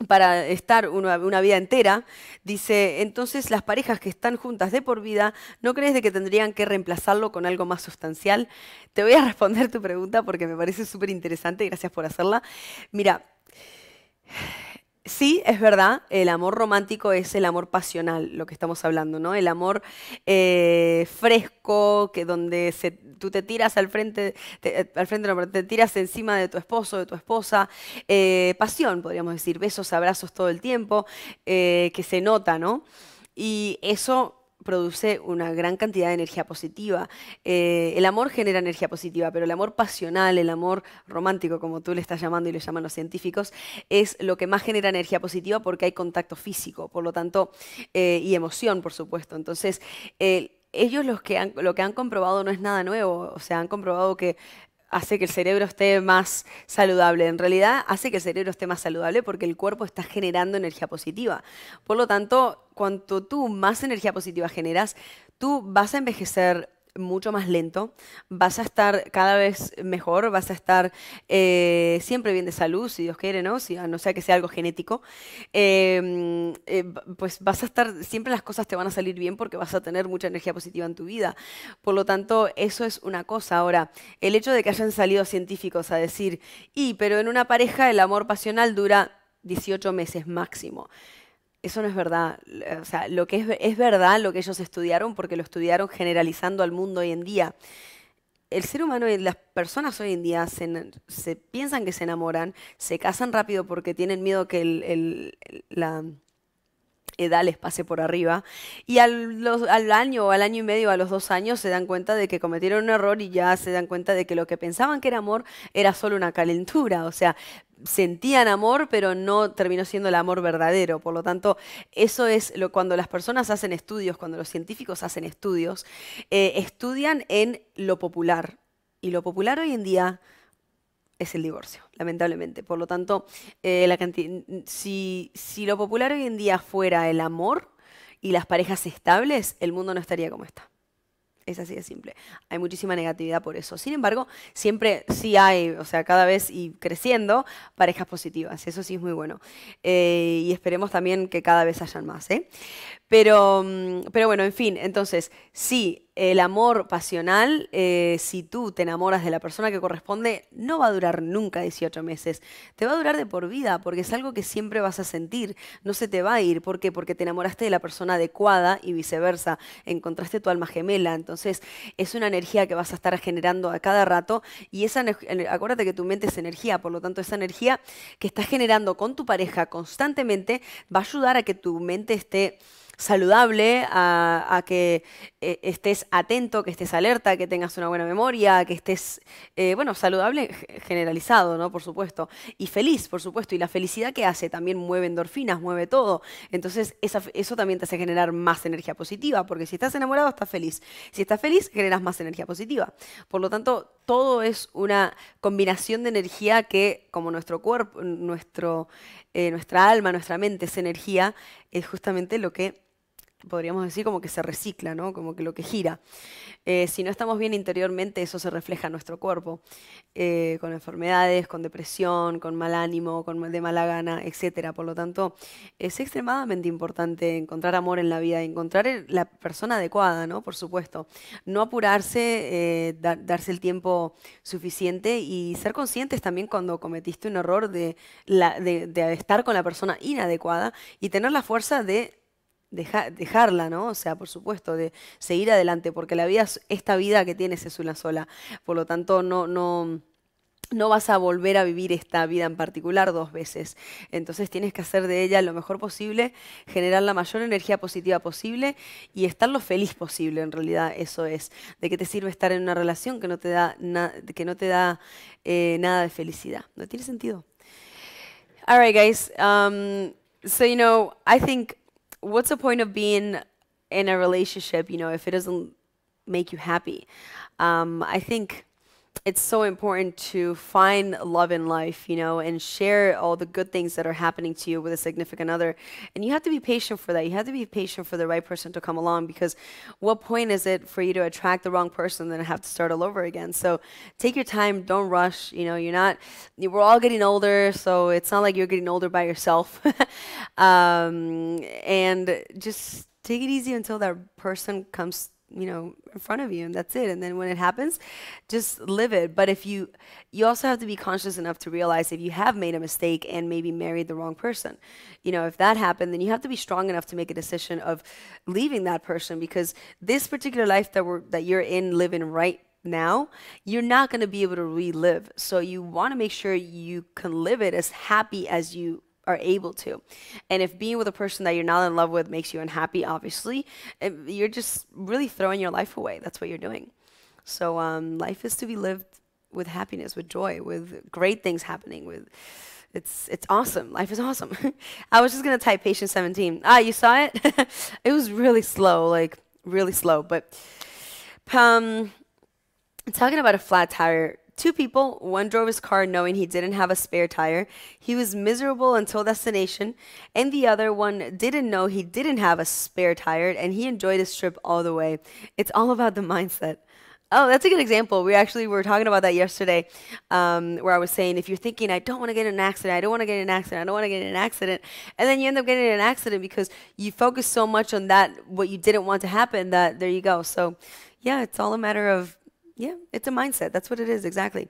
para estar una, vida entera, dice, entonces las parejas que están juntas de por vida, ¿no crees de que tendrían que reemplazarlo con algo más sustancial? Te voy a responder tu pregunta porque me parece súper interesante, gracias por hacerla. Mira, Sí, es verdad, el amor romántico es el amor pasional, lo que estamos hablando, ¿no? El amor eh, fresco, que donde se, tú te tiras al frente, al frente te tiras encima de tu esposo, de tu esposa, eh, pasión, podríamos decir, besos, abrazos todo el tiempo, eh, que se nota, ¿no? Y eso produce una gran cantidad de energía positiva. Eh, el amor genera energía positiva, pero el amor pasional, el amor romántico, como tú le estás llamando y le llaman los científicos, es lo que más genera energía positiva porque hay contacto físico, por lo tanto, eh, y emoción, por supuesto. Entonces, eh, ellos los que lo que han comprobado no es nada nuevo, o sea, han comprobado que hace que el cerebro esté más saludable. En realidad hace que el cerebro esté más saludable porque el cuerpo está generando energía positiva. Por lo tanto, cuanto tú más energía positiva generas, tú vas a envejecer mucho más lento, vas a estar cada vez mejor, vas a estar eh, siempre bien de salud, si Dios quiere, ¿no? no sea que sea algo genético, em, eh, pues vas a estar, siempre las cosas te van a salir bien porque vas a tener mucha energía positiva en tu vida. Por lo tanto, eso es una cosa. Ahora, el hecho de que hayan salido científicos a decir, y, pero en una pareja el amor pasional dura 18 meses máximo eso no es verdad. O sea, lo que es, verdad lo que ellos estudiaron porque lo estudiaron generalizando al mundo hoy en día el ser humano y las personas hoy en día se, piensan que se enamoran, se casan rápido porque tienen miedo que la, edad eh, les pase por arriba. Y al, año o al año y medio, a los dos años, se dan cuenta de que cometieron un error y ya se dan cuenta de que lo que pensaban que era amor era solo una calentura. O sea, sentían amor, pero no terminó siendo el amor verdadero. Por lo tanto, eso es lo, cuando las personas hacen estudios, cuando los científicos hacen estudios, eh, estudian en lo popular. Y lo popular hoy en día es el divorcio lamentablemente. Por lo tanto, eh, la si, lo popular hoy en día fuera el amor y las parejas estables, el mundo no estaría como está. Es así de simple. Hay muchísima negatividad por eso. Sin embargo, siempre sí hay, o sea, cada vez y creciendo, parejas positivas. Eso sí es muy bueno. Eh, y esperemos también que cada vez hayan más. ¿eh? Pero, mm, pero bueno, en fin, entonces, sí, el amor pasional, eh, si tú te enamoras de la persona que corresponde, no va a durar nunca 18 meses. Te va a durar de por vida, porque es algo que siempre vas a sentir. No se te va a ir. ¿Por qué? Porque te enamoraste de la persona adecuada y viceversa. Encontraste tu alma gemela. Entonces, es una energía que vas a estar generando a cada rato. Y esa acuérdate que tu mente es energía, por lo tanto, esa energía que estás generando con tu pareja constantemente va a ayudar a que tu mente esté saludable, a, que eh, estés atento, que estés alerta, que tengas una buena memoria, que estés, eh, bueno, saludable generalizado, ¿no? Por supuesto. Y feliz, por supuesto. Y la felicidad que hace también mueve endorfinas, mueve todo. Entonces, eso también te hace generar más energía positiva, porque si estás enamorado, estás feliz. Si estás feliz, generas más energía positiva. Por lo tanto, todo es una combinación de energía que, como nuestro cuerpo, nuestro, eh, nuestra alma, nuestra mente es energía, es justamente lo que podríamos decir, como que se recicla, como que lo que gira. Eh, si no estamos bien interiormente, eso se refleja en nuestro cuerpo, eh, con enfermedades, con depresión, con mal ánimo, con de mala gana, etc. Por lo tanto, es extremadamente importante encontrar amor en la vida, encontrar la persona adecuada, ¿no? por supuesto. No apurarse, eh, darse el tiempo suficiente y ser conscientes también cuando cometiste un error de estar con la persona inadecuada y tener la fuerza de dejarla, ¿no? O sea, por supuesto, de seguir adelante, porque la vida, esta vida que tienes es una sola. Por lo tanto, no, no, no vas a volver a vivir esta vida en particular dos veces. Entonces tienes que hacer de ella lo mejor posible, generar la mayor energía positiva posible y estar lo feliz posible, en realidad eso es. ¿De qué te sirve estar en una relación que no te da, que no te da eh, nada de felicidad? No tiene sentido. All right, guys. Um, so, you know, I think what's the point of being in a relationship, you know, if it doesn't make you happy? Um, I think it's so important to find love in life, you know, and share all the good things that are happening to you with a significant other. And you have to be patient for that. You have to be patient for the right person to come along because what point is it for you to attract the wrong person and then have to start all over again? So take your time, don't rush, you know, you're not we're all getting older, so it's not like you're getting older by yourself. um, and just take it easy until that person comes you know in front of you and that's it and then when it happens just live it but if you you also have to be conscious enough to realize if you have made a mistake and maybe married the wrong person you know if that happened then you have to be strong enough to make a decision of leaving that person because this particular life that we're that you're in living right now, you're not going to be able to relive. So you want to make sure you can live it as happy as you are able to. And if being with a person that you're not in love with makes you unhappy, obviously, you're just really throwing your life away. That's what you're doing. So um, life is to be lived with happiness, with joy, with great things happening. With it's it's awesome. Life is awesome. I was just gonna type patient 17. Ah, you saw it. it was really slow, like really slow. But um, talking about a flat tire Two people, one drove his car knowing he didn't have a spare tire. He was miserable until destination, and the other one didn't know he didn't have a spare tire and he enjoyed his trip all the way. It's all about the mindset. Oh, that's a good example. We actually were talking about that yesterday, um, where I was saying if you're thinking, I don't want to get in an accident, I don't want to get in an accident, I don't want to get in an accident, and then you end up getting in an accident because you focus so much on that, what you didn't want to happen, that there you go. So, yeah, it's all a matter of Yeah, it's a mindset, that's what it is, exactly.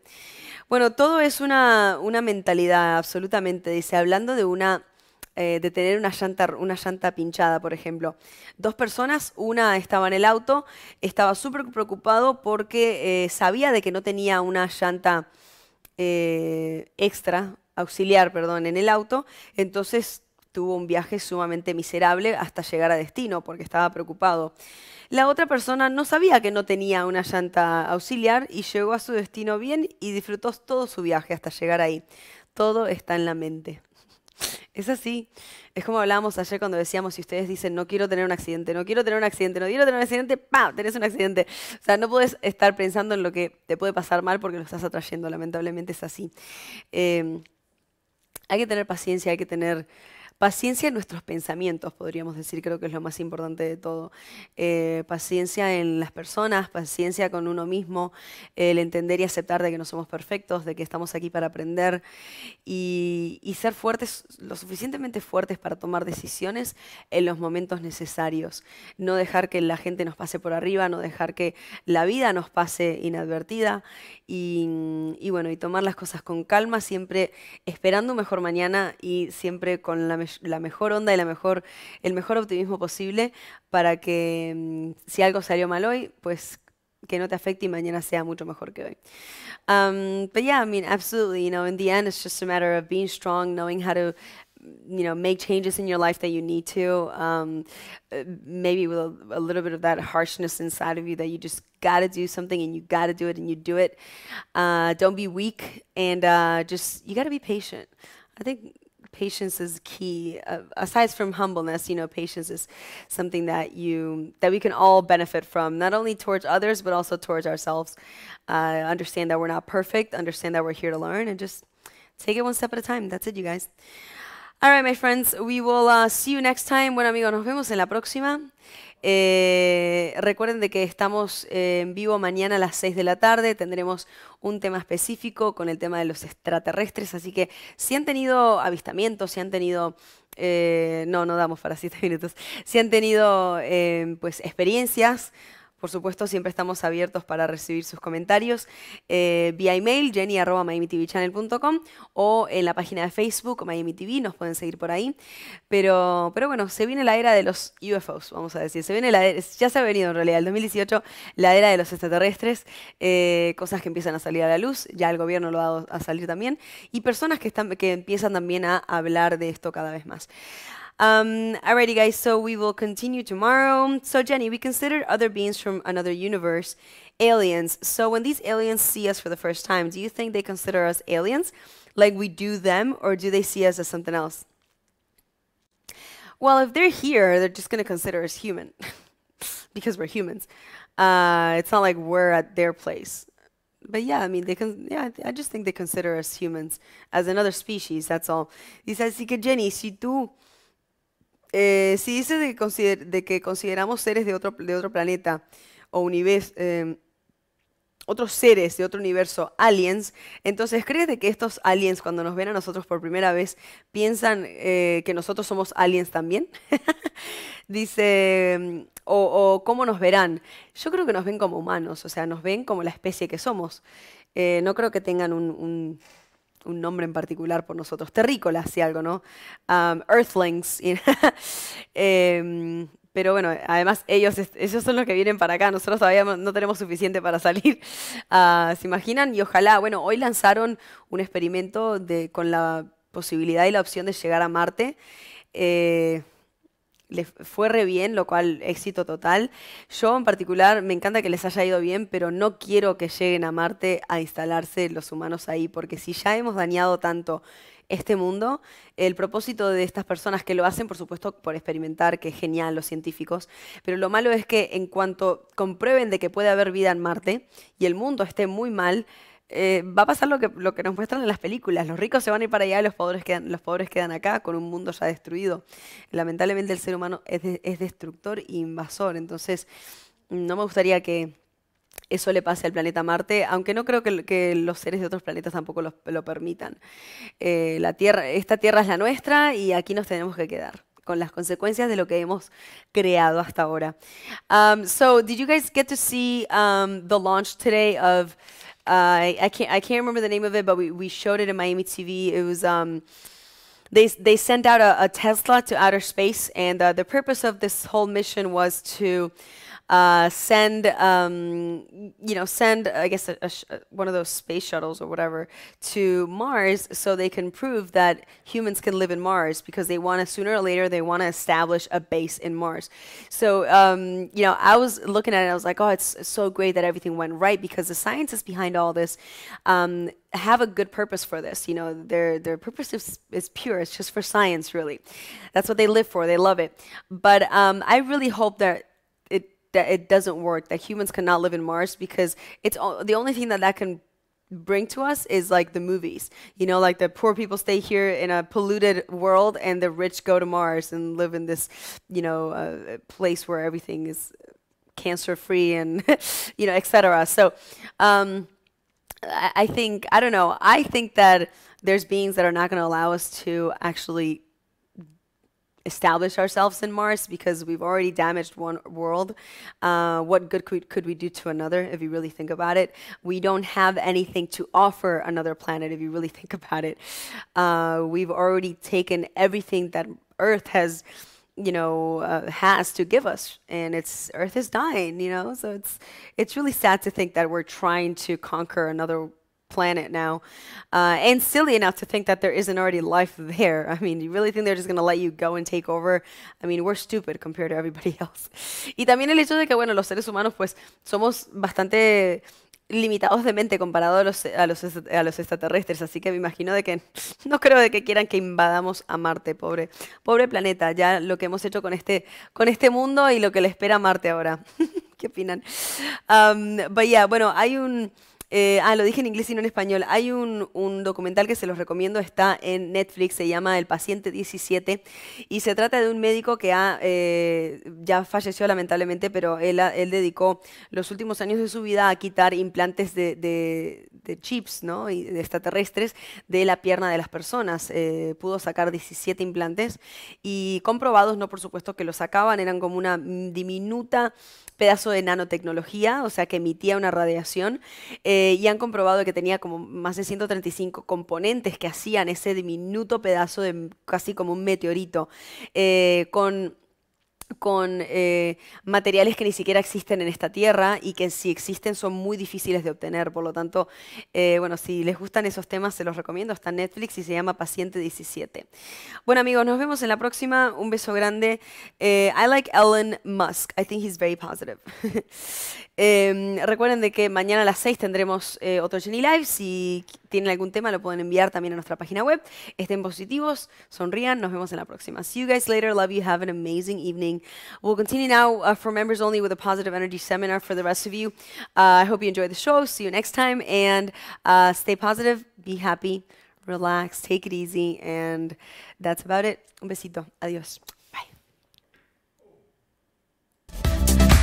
Bueno, todo es una, una mentalidad, absolutamente. Dice, hablando de una eh, de tener una llanta, una llanta pinchada, por ejemplo. Dos personas, una estaba en el auto, estaba súper preocupado porque eh, sabía de que no tenía una llanta eh, extra, auxiliar, perdón, en el auto, entonces tuvo un viaje sumamente miserable hasta llegar a destino porque estaba preocupado. La otra persona no sabía que no tenía una llanta auxiliar y llegó a su destino bien y disfrutó todo su viaje hasta llegar ahí. Todo está en la mente. Es así. Es como hablábamos ayer cuando decíamos, si ustedes dicen, no quiero tener un accidente, no quiero tener un accidente, no quiero tener un accidente, ¡pam! Tenés un accidente. O sea, no puedes estar pensando en lo que te puede pasar mal porque lo estás atrayendo. Lamentablemente es así. Eh, hay que tener paciencia, hay que tener Paciencia en nuestros pensamientos, podríamos decir, creo que es lo más importante de todo. Eh, paciencia en las personas, paciencia con uno mismo, el entender y aceptar de que no somos perfectos, de que estamos aquí para aprender y, ser fuertes, lo suficientemente fuertes para tomar decisiones en los momentos necesarios. No dejar que la gente nos pase por arriba, no dejar que la vida nos pase inadvertida y, bueno, y tomar las cosas con calma, siempre esperando un mejor mañana y siempre con la mejor me la mejor onda y la mejor, el mejor optimismo posible para que mm, si algo salió mal hoy, pues que no te afecte y mañana sea mucho mejor que hoy. Um, but yeah, I mean, absolutely. You know, in the end, it's just a matter of being strong, knowing how to you know make changes in your life that you need to um, maybe with a, a, little bit of that harshness inside of you that you just gotta do something and you gotta do it and you do it uh, don't be weak and uh, just you gotta be patient i think patience is key. Uh, aside from humbleness, you know, patience is something that you that we can all benefit from, not only towards others but also towards ourselves. Uh, understand that we're not perfect. Understand that we're here to learn, and just take it one step at a time. That's it, you guys. All right, my friends. We will uh, see you next time. Buen amigos, nos vemos en la próxima. Eh, recuerden de que estamos eh, en vivo mañana a las 6 de la tarde, tendremos un tema específico con el tema de los extraterrestres, así que si han tenido avistamientos, si han tenido... Eh, no, no damos para 7 minutos. Si han tenido pues experiencias por supuesto, siempre estamos abiertos para recibir sus comentarios eh, vía email, jenny.miamitvchannel.com o en la página de Facebook, TV, nos pueden seguir por ahí. Pero, bueno, se viene la era de los UFOs, vamos a decir. Se viene la ya se ha venido en realidad, el 2018, la era de los extraterrestres, eh, cosas que empiezan a salir a la luz, ya el gobierno lo ha dado a salir también, y personas que, están, que empiezan también a hablar de esto cada vez más. Um, alrighty, guys. So we will continue tomorrow. So Jenny, we considered other beings from another universe aliens. So when these aliens see us for the first time, do you think they consider us aliens, like we do them, or do they see us as something else? Well, if they're here, they're just gonna consider us human, because we're humans. Uh, it's not like we're at their place. But yeah, I mean, they can. Yeah, I just think they consider us humans as another species. That's all. Dice así que Jenny, si tú Eh, si dice de que, consideramos seres de otro, de otro planeta o universo, em, otros seres de otro universo, aliens, entonces crees de que estos aliens cuando nos ven a nosotros por primera vez piensan eh, que nosotros somos aliens también? Dice, em, o, cómo nos verán. Yo creo que nos ven como humanos, o sea, nos ven como la especie que somos. Eh, no creo que tengan un un nombre en particular por nosotros, terrícolas y algo, ¿no? Um, earthlings. Em, pero bueno, además ellos, ellos son los que vienen para acá, nosotros todavía no tenemos suficiente para salir, ah, ¿se imaginan? Y ojalá, bueno, hoy lanzaron un experimento de, con la posibilidad y la opción de llegar a Marte. Eh, les fue re bien, lo cual éxito total. Yo en particular me encanta que les haya ido bien, pero no quiero que lleguen a Marte a instalarse los humanos ahí, porque si ya hemos dañado tanto este mundo, el propósito de estas personas que lo hacen, por supuesto, por experimentar, que es genial los científicos, pero lo malo es que en cuanto comprueben de que puede haber vida en Marte y el mundo esté muy mal, eh, va a pasar lo que, lo que nos muestran en las películas. Los ricos se van a ir para allá los pobres quedan, los pobres quedan acá con un mundo ya destruido. Lamentablemente el ser humano es, destructor e invasor. Entonces, no me gustaría que eso le pase al planeta Marte, aunque no creo que, los seres de otros planetas tampoco lo, permitan. Eh, la tierra, esta Tierra es la nuestra y aquí nos tenemos que quedar con las consecuencias de lo que hemos creado hasta ahora. Um, so, did you guys get to see um, the launch today of I, I can't I can't remember the name of it, but we, we showed it in Miami TV. It was um, they they sent out a, a Tesla to outer space, and uh, the purpose of this whole mission was to uh, send um, you know send I guess a, a uh, one of those space shuttles or whatever to Mars so they can prove that humans can live in Mars because they want to sooner or later they want to establish a base in Mars. So um, you know I was looking at it I was like oh it's so great that everything went right because the scientists behind all this. Um, have a good purpose for this. You know, their their purpose is, is pure. It's just for science, really. That's what they live for. They love it. But um, I really hope that that it doesn't work that humans cannot live in Mars because it's the only thing that that can bring to us is like the movies. You know, like the poor people stay here in a polluted world and the rich go to Mars and live in this, you know, uh, place where everything is cancer free and, you know, etc. So, um, I, I think, I don't know, I think that there's beings that are not going to allow us to actually establish ourselves in Mars because we've already damaged one world. Uh, what good could, could we do to another if you really think about it? We don't have anything to offer another planet if you really think about it. Uh, we've already taken everything that Earth has you know uh, has to give us and it's earth is dying you know so it's it's really sad to think that we're trying to conquer another planet now. Uh, and silly enough to think that there isn't already life there. I mean, you really think they're just going to let you go and take over? I mean, we're stupid compared to everybody else. Y también el hecho de que, bueno, los seres humanos, pues, somos bastante limitados de mente comparado a los, a los, a los extraterrestres, así que me imagino de que no creo de que quieran que invadamos a Marte, pobre, pobre planeta, ya lo que hemos hecho con este, con este mundo y lo que le espera a Marte ahora. ¿Qué opinan? Um, but yeah, bueno, hay un... Eh, ah, lo dije en inglés y no en español. Hay un, documental que se los recomiendo, está en Netflix, se llama El paciente 17 y se trata de un médico que eh, ya falleció lamentablemente, pero él, dedicó los últimos años de su vida a quitar implantes de, chips ¿no? y de extraterrestres de la pierna de las personas. Eh, pudo sacar 17 implantes y comprobados, no por supuesto que los sacaban, eran como una diminuta pedazo de nanotecnología, o sea, que emitía una radiación, eh, y han comprobado que tenía como más de 135 componentes que hacían ese diminuto pedazo de casi como un meteorito, eh, con con eh, materiales que ni siquiera existen en esta tierra y que si existen son muy difíciles de obtener. Por lo tanto, eh, bueno, si les gustan esos temas, se los recomiendo. Está en Netflix y se llama Paciente 17. Bueno, amigos, nos vemos en la próxima. Un beso grande. Eh, I like Elon Musk. I think he's very positive. Em, recuerden de que mañana a las 6 tendremos otro Genie Live. Si tienen algún tema, lo pueden enviar también a nuestra página web. Estén positivos, sonrían. Nos vemos en la próxima. See you guys later. Love you. Have an amazing evening. We'll continue now uh, for members only with a positive energy seminar for the rest of you. Uh, I hope you enjoy the show. See you next time. And uh, stay positive, be happy, relax, take it easy. And that's about it. Un besito. Adios. Bye.